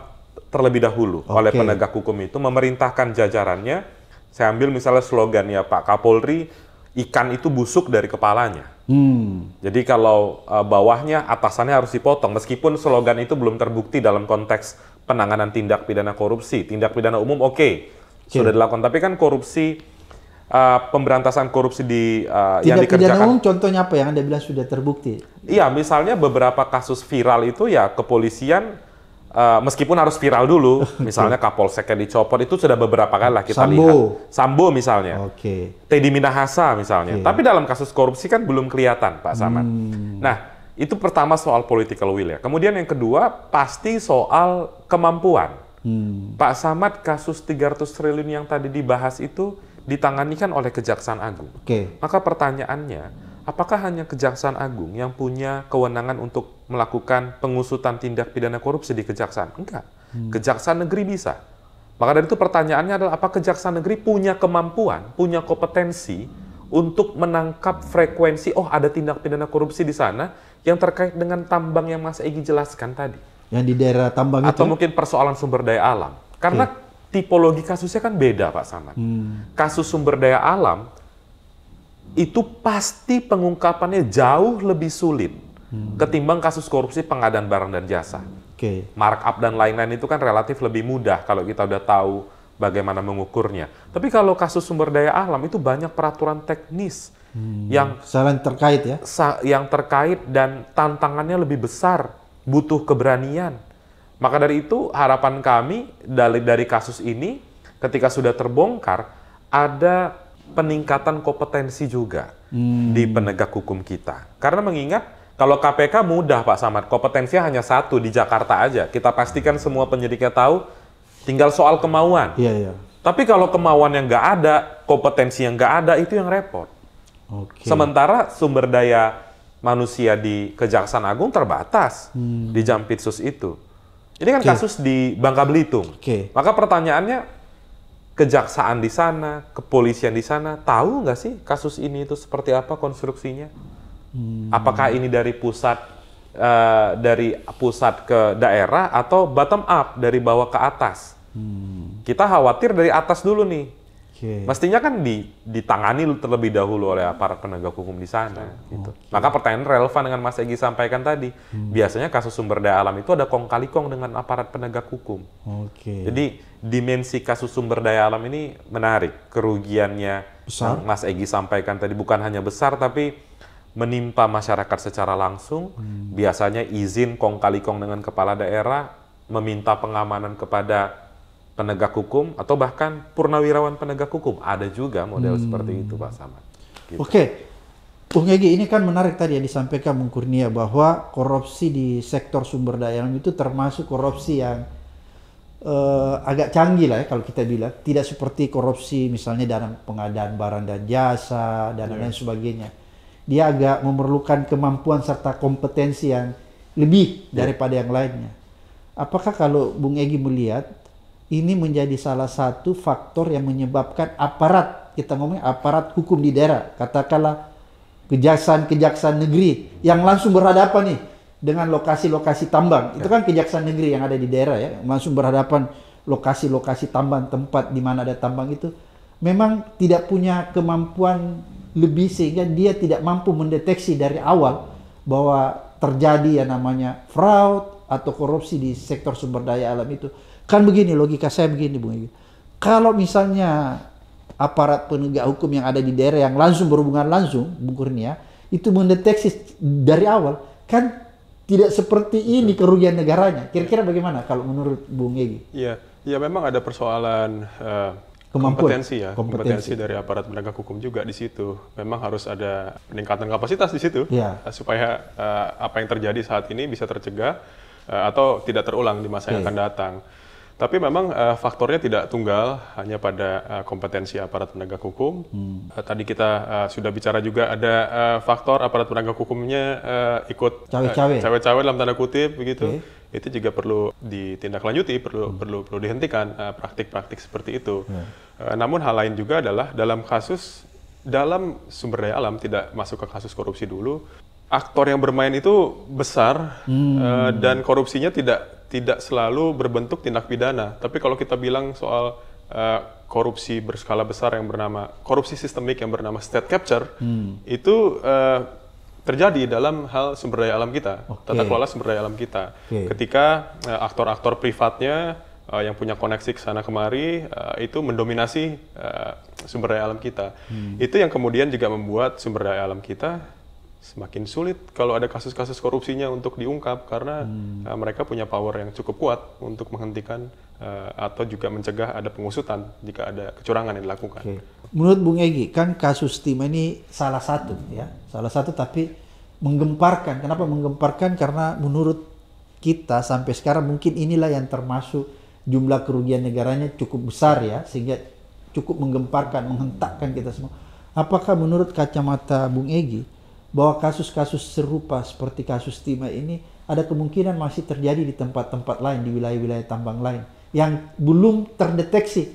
terlebih dahulu okay. oleh penegak hukum itu memerintahkan jajarannya. Saya ambil misalnya slogan ya Pak Kapolri, ikan itu busuk dari kepalanya. Hmm. Jadi kalau uh, bawahnya, atasannya harus dipotong. Meskipun slogan itu belum terbukti dalam konteks penanganan tindak pidana korupsi, tindak pidana umum oke okay. okay. sudah dilakukan. Tapi kan korupsi uh, pemberantasan korupsi di uh, yang dikerjakan. Pidana umum contohnya apa yang anda bilang sudah terbukti? Iya, misalnya beberapa kasus viral itu ya kepolisian Uh, meskipun harus viral dulu, (laughs) misalnya Kapolsek yang dicopot itu sudah beberapa kali lah kita Sambu. lihat. Sambo misalnya. Oke. Okay. Teddy Minahasa misalnya. Okay. Tapi dalam kasus korupsi kan belum kelihatan Pak Samad. Hmm. Nah, itu pertama soal political will ya. Kemudian yang kedua pasti soal kemampuan. Hmm. Pak Samad kasus 300 triliun yang tadi dibahas itu ditangani kan oleh Kejaksaan Agung. Okay. Maka pertanyaannya apakah hanya Kejaksaan Agung yang punya kewenangan untuk melakukan pengusutan tindak pidana korupsi di kejaksaan? Enggak. Hmm. Kejaksaan negeri bisa. Maka dari itu pertanyaannya adalah apa Kejaksaan negeri punya kemampuan, punya kompetensi untuk menangkap frekuensi oh ada tindak pidana korupsi di sana yang terkait dengan tambang yang Mas Egi jelaskan tadi. Yang di daerah tambang Atau itu? Atau mungkin persoalan sumber daya alam. Karena okay. tipologi kasusnya kan beda Pak Samad. Hmm. Kasus sumber daya alam itu pasti pengungkapannya jauh lebih sulit hmm. ketimbang kasus korupsi pengadaan barang dan jasa. Okay. Markup dan lain-lain itu kan relatif lebih mudah kalau kita udah tahu bagaimana mengukurnya. Tapi kalau kasus sumber daya alam itu banyak peraturan teknis hmm. yang saling terkait ya. yang terkait dan tantangannya lebih besar, butuh keberanian. Maka dari itu harapan kami dari dari kasus ini ketika sudah terbongkar ada peningkatan kompetensi juga hmm. di penegak hukum kita. Karena mengingat kalau KPK mudah Pak Samad, kompetensinya hanya satu di Jakarta aja. Kita pastikan semua penyidiknya tahu, tinggal soal kemauan. Iya, iya. Tapi kalau kemauan yang nggak ada, kompetensi yang nggak ada, itu yang repot. Okay. Sementara sumber daya manusia di Kejaksaan Agung terbatas hmm. di Jampitsus itu. Ini kan okay. kasus di Bangka Belitung. Okay. Maka pertanyaannya, kejaksaan di sana, kepolisian di sana tahu nggak sih kasus ini itu seperti apa konstruksinya? Hmm. Apakah ini dari pusat uh, dari pusat ke daerah atau bottom up dari bawah ke atas? Hmm. Kita khawatir dari atas dulu nih Okay. Mestinya kan di, ditangani terlebih dahulu oleh aparat penegak hukum di sana. Okay. Gitu. Maka pertanyaan relevan dengan Mas Egi sampaikan tadi. Hmm. Biasanya kasus sumber daya alam itu ada kong kali kong dengan aparat penegak hukum. Okay. Jadi dimensi kasus sumber daya alam ini menarik. Kerugiannya besar. Mas Egi sampaikan tadi bukan hanya besar tapi menimpa masyarakat secara langsung. Hmm. Biasanya izin kong kali kong dengan kepala daerah meminta pengamanan kepada penegak hukum atau bahkan purnawirawan penegak hukum ada juga model hmm. seperti itu Pak Samad. Gitu. Oke, okay. Bung Egi ini kan menarik tadi yang disampaikan Bung Kurnia bahwa korupsi di sektor sumber daya alam itu termasuk korupsi yang uh, agak canggih lah ya kalau kita bilang tidak seperti korupsi misalnya dalam pengadaan barang dan jasa dan yeah. lain sebagainya. Dia agak memerlukan kemampuan serta kompetensi yang lebih yeah. daripada yang lainnya. Apakah kalau Bung Egi melihat ini menjadi salah satu faktor yang menyebabkan aparat kita ngomong aparat hukum di daerah katakanlah kejaksaan-kejaksaan negeri yang langsung berhadapan nih dengan lokasi-lokasi tambang. Itu kan kejaksaan negeri yang ada di daerah ya, langsung berhadapan lokasi-lokasi tambang tempat di mana ada tambang itu memang tidak punya kemampuan lebih sehingga dia tidak mampu mendeteksi dari awal bahwa terjadi yang namanya fraud atau korupsi di sektor sumber daya alam itu. Kan begini logika saya begini Bung Egy. Kalau misalnya aparat penegak hukum yang ada di daerah yang langsung berhubungan langsung, Bung Kurnia, itu mendeteksi dari awal, kan tidak seperti ini kerugian negaranya. Kira-kira bagaimana kalau menurut Bung Egi Iya, ya memang ada persoalan uh, kompetensi ya, kompetensi. kompetensi dari aparat penegak hukum juga di situ. Memang harus ada peningkatan kapasitas di situ ya. supaya uh, apa yang terjadi saat ini bisa tercegah atau tidak terulang di masa yang iya, iya. akan datang. Tapi memang uh, faktornya tidak tunggal hanya pada uh, kompetensi aparat penegak hukum. Hmm. Uh, tadi kita uh, sudah bicara juga ada uh, faktor aparat penegak hukumnya uh, ikut cawe-cawe, uh, cawe-cawe dalam tanda kutip begitu. Okay. Itu juga perlu ditindaklanjuti, perlu hmm. perlu perlu dihentikan praktik-praktik seperti itu. Hmm. Uh, namun hal lain juga adalah dalam kasus dalam sumber daya alam tidak masuk ke kasus korupsi dulu. Aktor yang bermain itu besar hmm. uh, dan korupsinya tidak tidak selalu berbentuk tindak pidana. Tapi kalau kita bilang soal uh, korupsi berskala besar yang bernama korupsi sistemik yang bernama state capture, hmm. itu uh, terjadi dalam hal sumber daya alam kita, okay. tata kelola sumber daya alam kita. Okay. Ketika uh, aktor-aktor privatnya uh, yang punya koneksi ke sana kemari uh, itu mendominasi uh, sumber daya alam kita. Hmm. Itu yang kemudian juga membuat sumber daya alam kita semakin sulit kalau ada kasus-kasus korupsinya untuk diungkap karena hmm. Eh, mereka punya power yang cukup kuat untuk menghentikan eh, atau juga mencegah ada pengusutan jika ada kecurangan yang dilakukan. Okay. Menurut Bung Egi kan kasus tim ini salah satu ya, salah satu tapi menggemparkan. Kenapa menggemparkan? Karena menurut kita sampai sekarang mungkin inilah yang termasuk jumlah kerugian negaranya cukup besar ya sehingga cukup menggemparkan, menghentakkan kita semua. Apakah menurut kacamata Bung Egi bahwa kasus-kasus serupa seperti kasus timah ini ada kemungkinan masih terjadi di tempat-tempat lain, di wilayah-wilayah tambang lain yang belum terdeteksi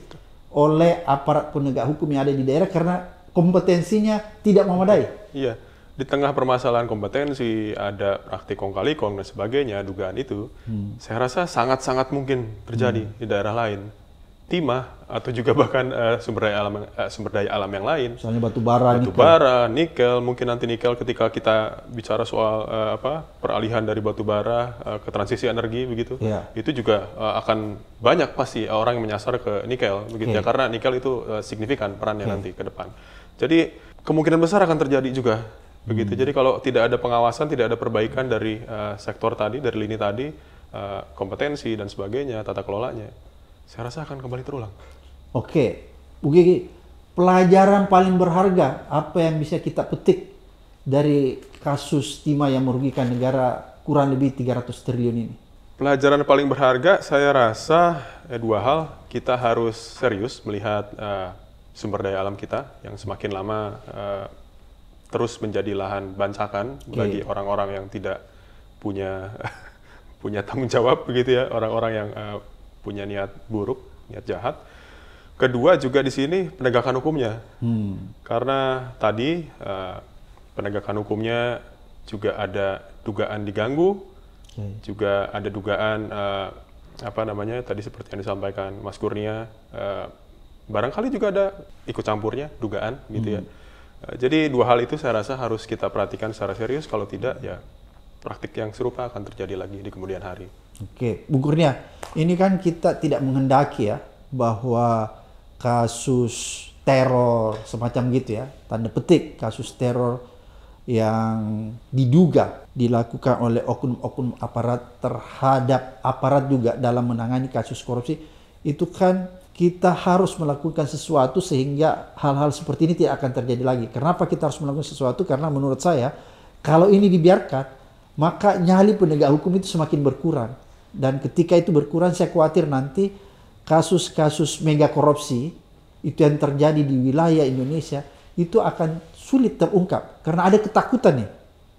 oleh aparat penegak hukum yang ada di daerah karena kompetensinya tidak memadai. Iya, di tengah permasalahan kompetensi ada praktik kong kali kong dan sebagainya dugaan itu, hmm. saya rasa sangat-sangat mungkin terjadi hmm. di daerah lain timah atau juga bahkan uh, sumber daya alam uh, sumber daya alam yang lain. Misalnya batu bara, batu nikel. bara, nikel, mungkin nanti nikel ketika kita bicara soal uh, apa peralihan dari batu bara uh, ke transisi energi begitu. Yeah. Itu juga uh, akan banyak pasti orang yang menyasar ke nikel begitu ya iya. karena nikel itu uh, signifikan perannya okay. Iya. nanti ke depan. Jadi kemungkinan besar akan terjadi juga begitu. Hmm. Jadi kalau tidak ada pengawasan, tidak ada perbaikan dari uh, sektor tadi, dari lini tadi, kompetensi dan sebagainya, tata kelolanya saya rasa akan kembali terulang. Oke, okay. Oke, pelajaran paling berharga apa yang bisa kita petik dari kasus timah yang merugikan negara kurang lebih 300 triliun ini? Pelajaran paling berharga saya rasa eh, dua hal. Kita harus serius melihat eh, sumber daya alam kita yang semakin lama eh, terus menjadi lahan bancakan okay. bagi orang-orang yang tidak punya (laughs) punya tanggung jawab begitu ya, orang-orang yang uh, punya niat buruk, niat jahat. Kedua juga di sini penegakan hukumnya, hmm. karena tadi uh, penegakan hukumnya juga ada dugaan diganggu, okay. juga ada dugaan uh, apa namanya tadi seperti yang disampaikan Mas Kurnia, uh, barangkali juga ada ikut campurnya dugaan gitu ya. hmm. ya. Uh, jadi dua hal itu saya rasa harus kita perhatikan secara serius, kalau tidak ya praktik yang serupa akan terjadi lagi di kemudian hari. Oke, Bu Kurnia, ini kan kita tidak menghendaki ya bahwa kasus teror semacam gitu ya, tanda petik kasus teror yang diduga dilakukan oleh oknum-oknum aparat terhadap aparat juga dalam menangani kasus korupsi itu kan kita harus melakukan sesuatu sehingga hal-hal seperti ini tidak akan terjadi lagi. Kenapa kita harus melakukan sesuatu? Karena menurut saya kalau ini dibiarkan maka nyali penegak hukum itu semakin berkurang dan ketika itu berkurang, saya khawatir nanti kasus-kasus mega korupsi itu yang terjadi di wilayah Indonesia itu akan sulit terungkap karena ada ketakutan nih.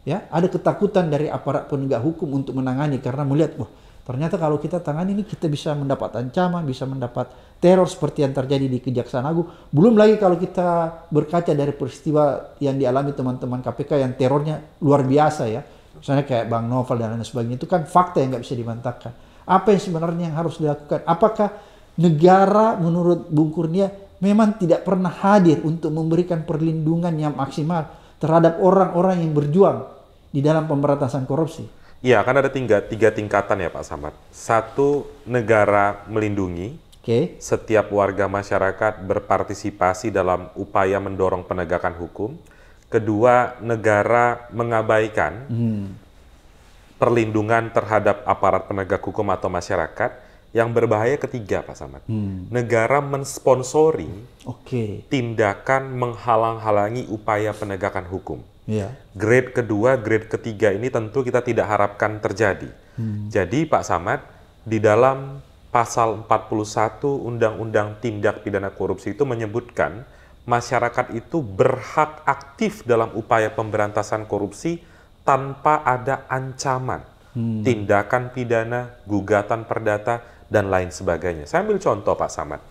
Ya, ada ketakutan dari aparat penegak hukum untuk menangani karena melihat wah ternyata kalau kita tangani ini kita bisa mendapat ancaman, bisa mendapat teror seperti yang terjadi di Kejaksaan Agung. Belum lagi kalau kita berkaca dari peristiwa yang dialami teman-teman KPK yang terornya luar biasa ya misalnya kayak Bang Novel dan lain sebagainya itu kan fakta yang nggak bisa dimantahkan. Apa yang sebenarnya yang harus dilakukan? Apakah negara menurut Bung Kurnia memang tidak pernah hadir untuk memberikan perlindungan yang maksimal terhadap orang-orang yang berjuang di dalam pemberantasan korupsi? Iya, kan ada tiga, tiga tingkatan ya Pak Samad. Satu, negara melindungi. Okay. Setiap warga masyarakat berpartisipasi dalam upaya mendorong penegakan hukum kedua negara mengabaikan hmm. perlindungan terhadap aparat penegak hukum atau masyarakat yang berbahaya ketiga Pak Samad hmm. negara mensponsori okay. tindakan menghalang-halangi upaya penegakan hukum yeah. grade kedua grade ketiga ini tentu kita tidak harapkan terjadi hmm. jadi Pak Samad di dalam pasal 41 undang-undang tindak pidana korupsi itu menyebutkan masyarakat itu berhak aktif dalam upaya pemberantasan korupsi tanpa ada ancaman, hmm. tindakan pidana, gugatan perdata, dan lain sebagainya. Saya ambil contoh Pak Samad.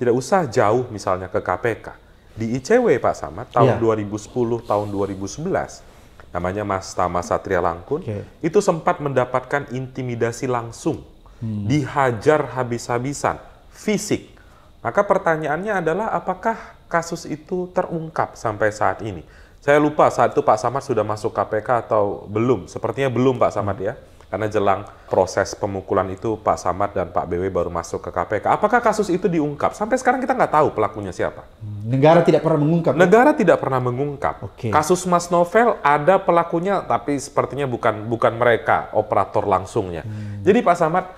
Tidak usah jauh misalnya ke KPK. Di ICW Pak Samad tahun ya. 2010, tahun 2011, namanya Mas Tama Satria Langkun, okay. itu sempat mendapatkan intimidasi langsung, hmm. dihajar habis-habisan, fisik. Maka pertanyaannya adalah apakah kasus itu terungkap sampai saat ini. Saya lupa saat itu Pak Samad sudah masuk KPK atau belum. Sepertinya belum Pak Samad ya. Karena jelang proses pemukulan itu Pak Samad dan Pak BW baru masuk ke KPK. Apakah kasus itu diungkap? Sampai sekarang kita nggak tahu pelakunya siapa. Hmm, negara tidak pernah mengungkap. Ya? Negara ya? tidak pernah mengungkap. Okay. Kasus Mas Novel ada pelakunya, tapi sepertinya bukan bukan mereka operator langsungnya. Hmm. Jadi Pak Samad,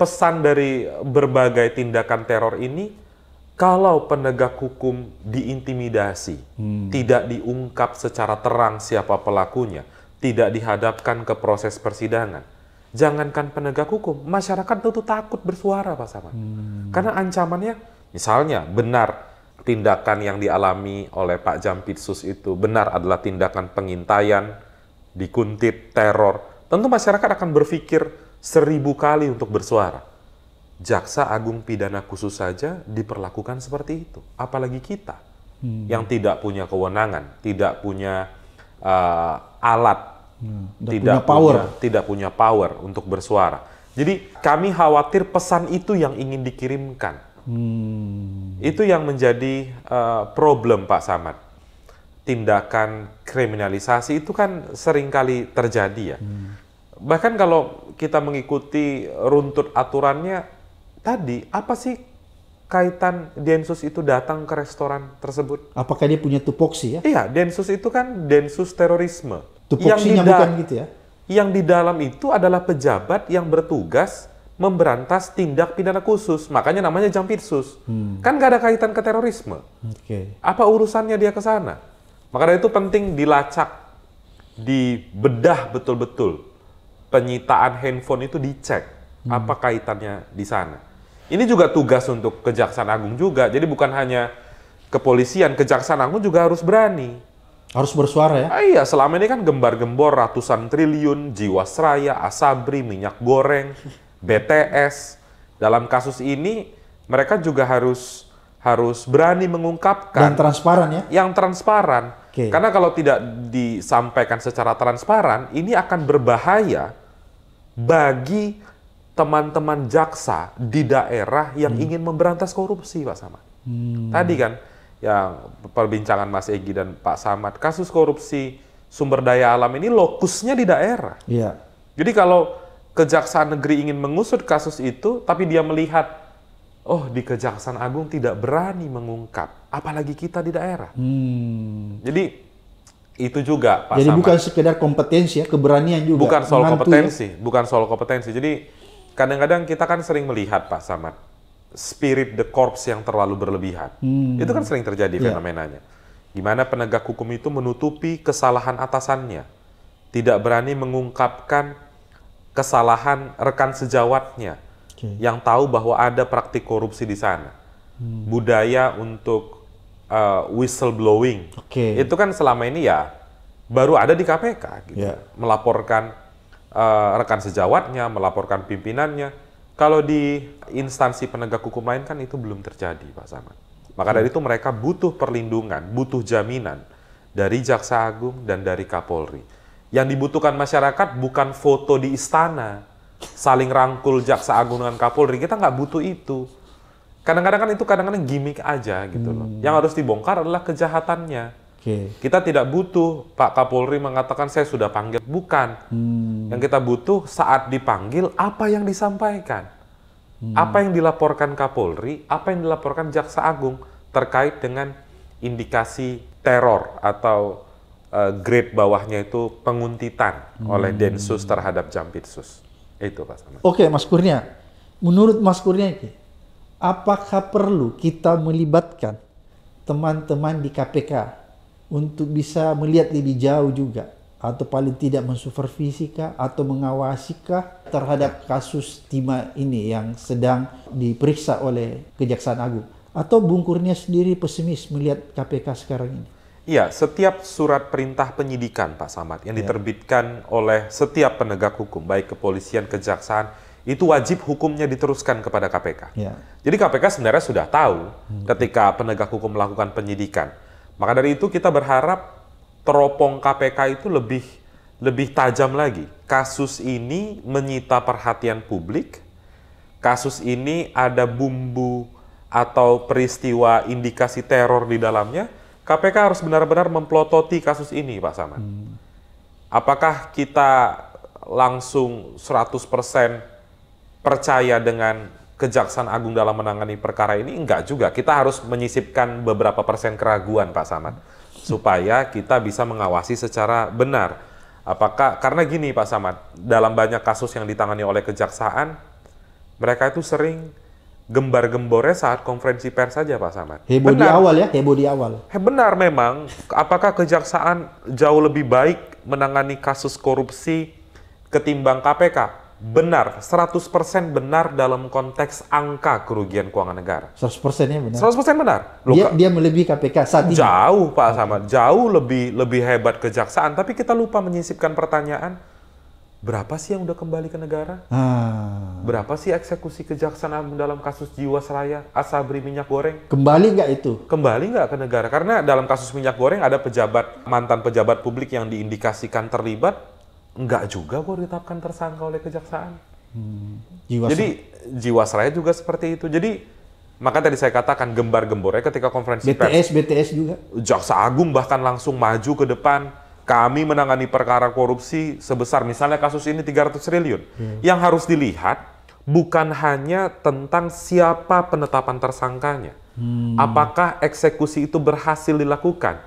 pesan dari berbagai tindakan teror ini kalau penegak hukum diintimidasi, hmm. tidak diungkap secara terang siapa pelakunya, tidak dihadapkan ke proses persidangan, jangankan penegak hukum, masyarakat tentu takut bersuara, Pak Sama. Hmm. Karena ancamannya, misalnya benar tindakan yang dialami oleh Pak Jampitsus itu benar adalah tindakan pengintaian, dikuntit, teror, tentu masyarakat akan berpikir seribu kali untuk bersuara. Jaksa Agung Pidana Khusus saja diperlakukan seperti itu, apalagi kita hmm. yang tidak punya kewenangan, tidak punya uh, alat, hmm. tidak punya power, punya, tidak punya power untuk bersuara. Jadi kami khawatir pesan itu yang ingin dikirimkan. Hmm. Itu yang menjadi uh, problem Pak Samad. Tindakan kriminalisasi itu kan seringkali terjadi ya. Hmm. Bahkan kalau kita mengikuti runtut aturannya tadi apa sih kaitan Densus itu datang ke restoran tersebut? Apakah dia punya tupoksi ya? Iya, Densus itu kan Densus terorisme. Tupoksinya bukan gitu ya? Yang di dalam itu adalah pejabat yang bertugas memberantas tindak pidana khusus, makanya namanya Jampitsus. Hmm. Kan gak ada kaitan ke terorisme. Okay. Apa urusannya dia ke sana? Maka dari itu penting dilacak, dibedah betul-betul. Penyitaan handphone itu dicek, hmm. apa kaitannya di sana ini juga tugas untuk Kejaksaan Agung juga. Jadi bukan hanya kepolisian, Kejaksaan Agung juga harus berani. Harus bersuara ya? Ah, iya, selama ini kan gembar-gembor ratusan triliun, Jiwasraya, Asabri, minyak goreng, BTS. (laughs) Dalam kasus ini mereka juga harus harus berani mengungkapkan dan transparan ya. Yang transparan. Okay. Karena kalau tidak disampaikan secara transparan, ini akan berbahaya bagi teman-teman jaksa di daerah yang hmm. ingin memberantas korupsi, Pak Samad. Hmm. Tadi kan yang perbincangan Mas Egi dan Pak Samad, kasus korupsi sumber daya alam ini lokusnya di daerah. Iya. Jadi kalau kejaksaan negeri ingin mengusut kasus itu, tapi dia melihat oh di Kejaksaan Agung tidak berani mengungkap, apalagi kita di daerah. Hmm. Jadi itu juga Pak Jadi Samad. bukan sekedar kompetensi ya, keberanian juga. Bukan soal Mantu kompetensi, ya? bukan soal kompetensi. Jadi kadang-kadang kita kan sering melihat Pak Samad spirit the corpse yang terlalu berlebihan. Hmm. Itu kan sering terjadi yeah. fenomenanya. Gimana penegak hukum itu menutupi kesalahan atasannya, tidak berani mengungkapkan kesalahan rekan sejawatnya okay. yang tahu bahwa ada praktik korupsi di sana. Hmm. Budaya untuk uh, whistleblowing. Okay. Itu kan selama ini ya baru ada di KPK gitu. Yeah. Melaporkan uh, rekan sejawatnya, melaporkan pimpinannya. Kalau di instansi penegak hukum lain kan itu belum terjadi, Pak Samad. Maka dari itu mereka butuh perlindungan, butuh jaminan dari Jaksa Agung dan dari Kapolri. Yang dibutuhkan masyarakat bukan foto di istana, saling rangkul Jaksa Agung dengan Kapolri. Kita nggak butuh itu. Kadang-kadang kan itu kadang-kadang gimmick aja gitu loh. Hmm. Yang harus dibongkar adalah kejahatannya Okay. Kita tidak butuh Pak Kapolri mengatakan saya sudah panggil, bukan. Hmm. Yang kita butuh saat dipanggil apa yang disampaikan, hmm. apa yang dilaporkan Kapolri, apa yang dilaporkan Jaksa Agung terkait dengan indikasi teror atau uh, grade bawahnya itu penguntitan hmm. oleh Densus terhadap Jampitsus. Itu Pak Oke, okay, Mas Kurnia. Menurut Mas Kurnia, apakah perlu kita melibatkan teman-teman di KPK untuk bisa melihat lebih jauh juga atau paling tidak mensupervisi kah atau mengawasi kah terhadap kasus timah ini yang sedang diperiksa oleh Kejaksaan Agung atau bungkurnya sendiri pesimis melihat KPK sekarang ini? Iya, setiap surat perintah penyidikan Pak Samad yang ya. diterbitkan oleh setiap penegak hukum baik kepolisian, kejaksaan itu wajib hukumnya diteruskan kepada KPK. Ya. Jadi KPK sebenarnya sudah tahu hmm. ketika penegak hukum melakukan penyidikan maka dari itu kita berharap teropong KPK itu lebih lebih tajam lagi. Kasus ini menyita perhatian publik. Kasus ini ada bumbu atau peristiwa indikasi teror di dalamnya. KPK harus benar-benar memplototi kasus ini, Pak Saman. Hmm. Apakah kita langsung 100% percaya dengan Kejaksaan Agung dalam menangani perkara ini enggak juga. Kita harus menyisipkan beberapa persen keraguan Pak Samad supaya kita bisa mengawasi secara benar. Apakah karena gini Pak Samad, dalam banyak kasus yang ditangani oleh kejaksaan mereka itu sering gembar-gembornya saat konferensi pers saja Pak Samad. Heboh di awal ya, heboh di awal. Benar memang, apakah kejaksaan jauh lebih baik menangani kasus korupsi ketimbang KPK? benar, 100% benar dalam konteks angka kerugian keuangan negara. 100% ya benar. 100% benar. Loh, dia, dia melebihi KPK saat ini. Jauh Pak okay. sama, jauh lebih lebih hebat kejaksaan, tapi kita lupa menyisipkan pertanyaan berapa sih yang udah kembali ke negara? Hmm. Berapa sih eksekusi kejaksaan dalam kasus Jiwasraya, Asabri minyak goreng? Kembali nggak itu? Kembali nggak ke negara? Karena dalam kasus minyak goreng ada pejabat mantan pejabat publik yang diindikasikan terlibat enggak juga gue ditetapkan tersangka oleh kejaksaan. Hmm. Jiwa Jadi jiwa seraya juga seperti itu. Jadi maka tadi saya katakan gembar-gembornya ketika konferensi BTS, pers. BTS BTS juga. Jaksa Agung bahkan langsung maju ke depan. Kami menangani perkara korupsi sebesar misalnya kasus ini 300 triliun. Hmm. Yang harus dilihat bukan hanya tentang siapa penetapan tersangkanya. Hmm. Apakah eksekusi itu berhasil dilakukan?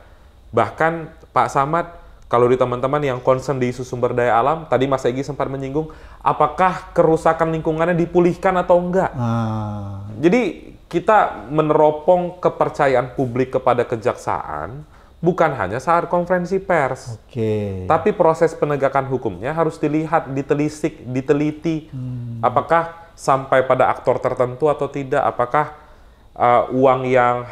Bahkan Pak Samad kalau di teman-teman yang concern di isu sumber daya alam, tadi Mas Egi sempat menyinggung, apakah kerusakan lingkungannya dipulihkan atau enggak? Ah. Jadi kita meneropong kepercayaan publik kepada kejaksaan, bukan hanya saat konferensi pers. Okay. Tapi proses penegakan hukumnya harus dilihat, ditelisik, diteliti. Hmm. Apakah sampai pada aktor tertentu atau tidak? Apakah uh, uang yang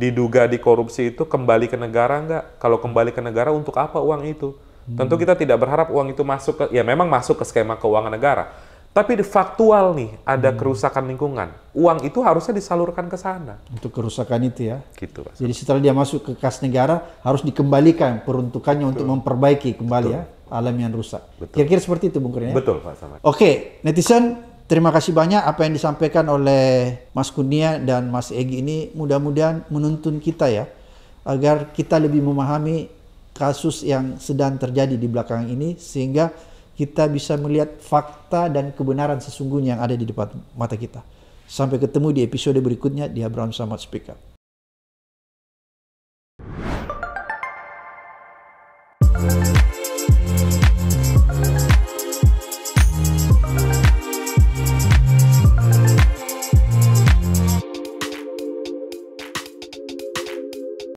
diduga dikorupsi itu kembali ke negara nggak? Kalau kembali ke negara untuk apa uang itu? Hmm. Tentu kita tidak berharap uang itu masuk ke, ya memang masuk ke skema keuangan negara. Tapi di faktual nih ada hmm. kerusakan lingkungan. Uang itu harusnya disalurkan ke sana. Untuk kerusakan itu ya. Gitu. Pak. Jadi setelah dia masuk ke kas negara harus dikembalikan peruntukannya Betul. untuk memperbaiki kembali ya, Betul. ya alam yang rusak. Kira-kira seperti itu Bung Kurnia. Ya? Betul Pak Samad. Oke, netizen Terima kasih banyak apa yang disampaikan oleh Mas Kurnia dan Mas Egi ini mudah-mudahan menuntun kita ya agar kita lebih memahami kasus yang sedang terjadi di belakang ini sehingga kita bisa melihat fakta dan kebenaran sesungguhnya yang ada di depan mata kita. Sampai ketemu di episode berikutnya di Abraham Samad Speak Up. thank you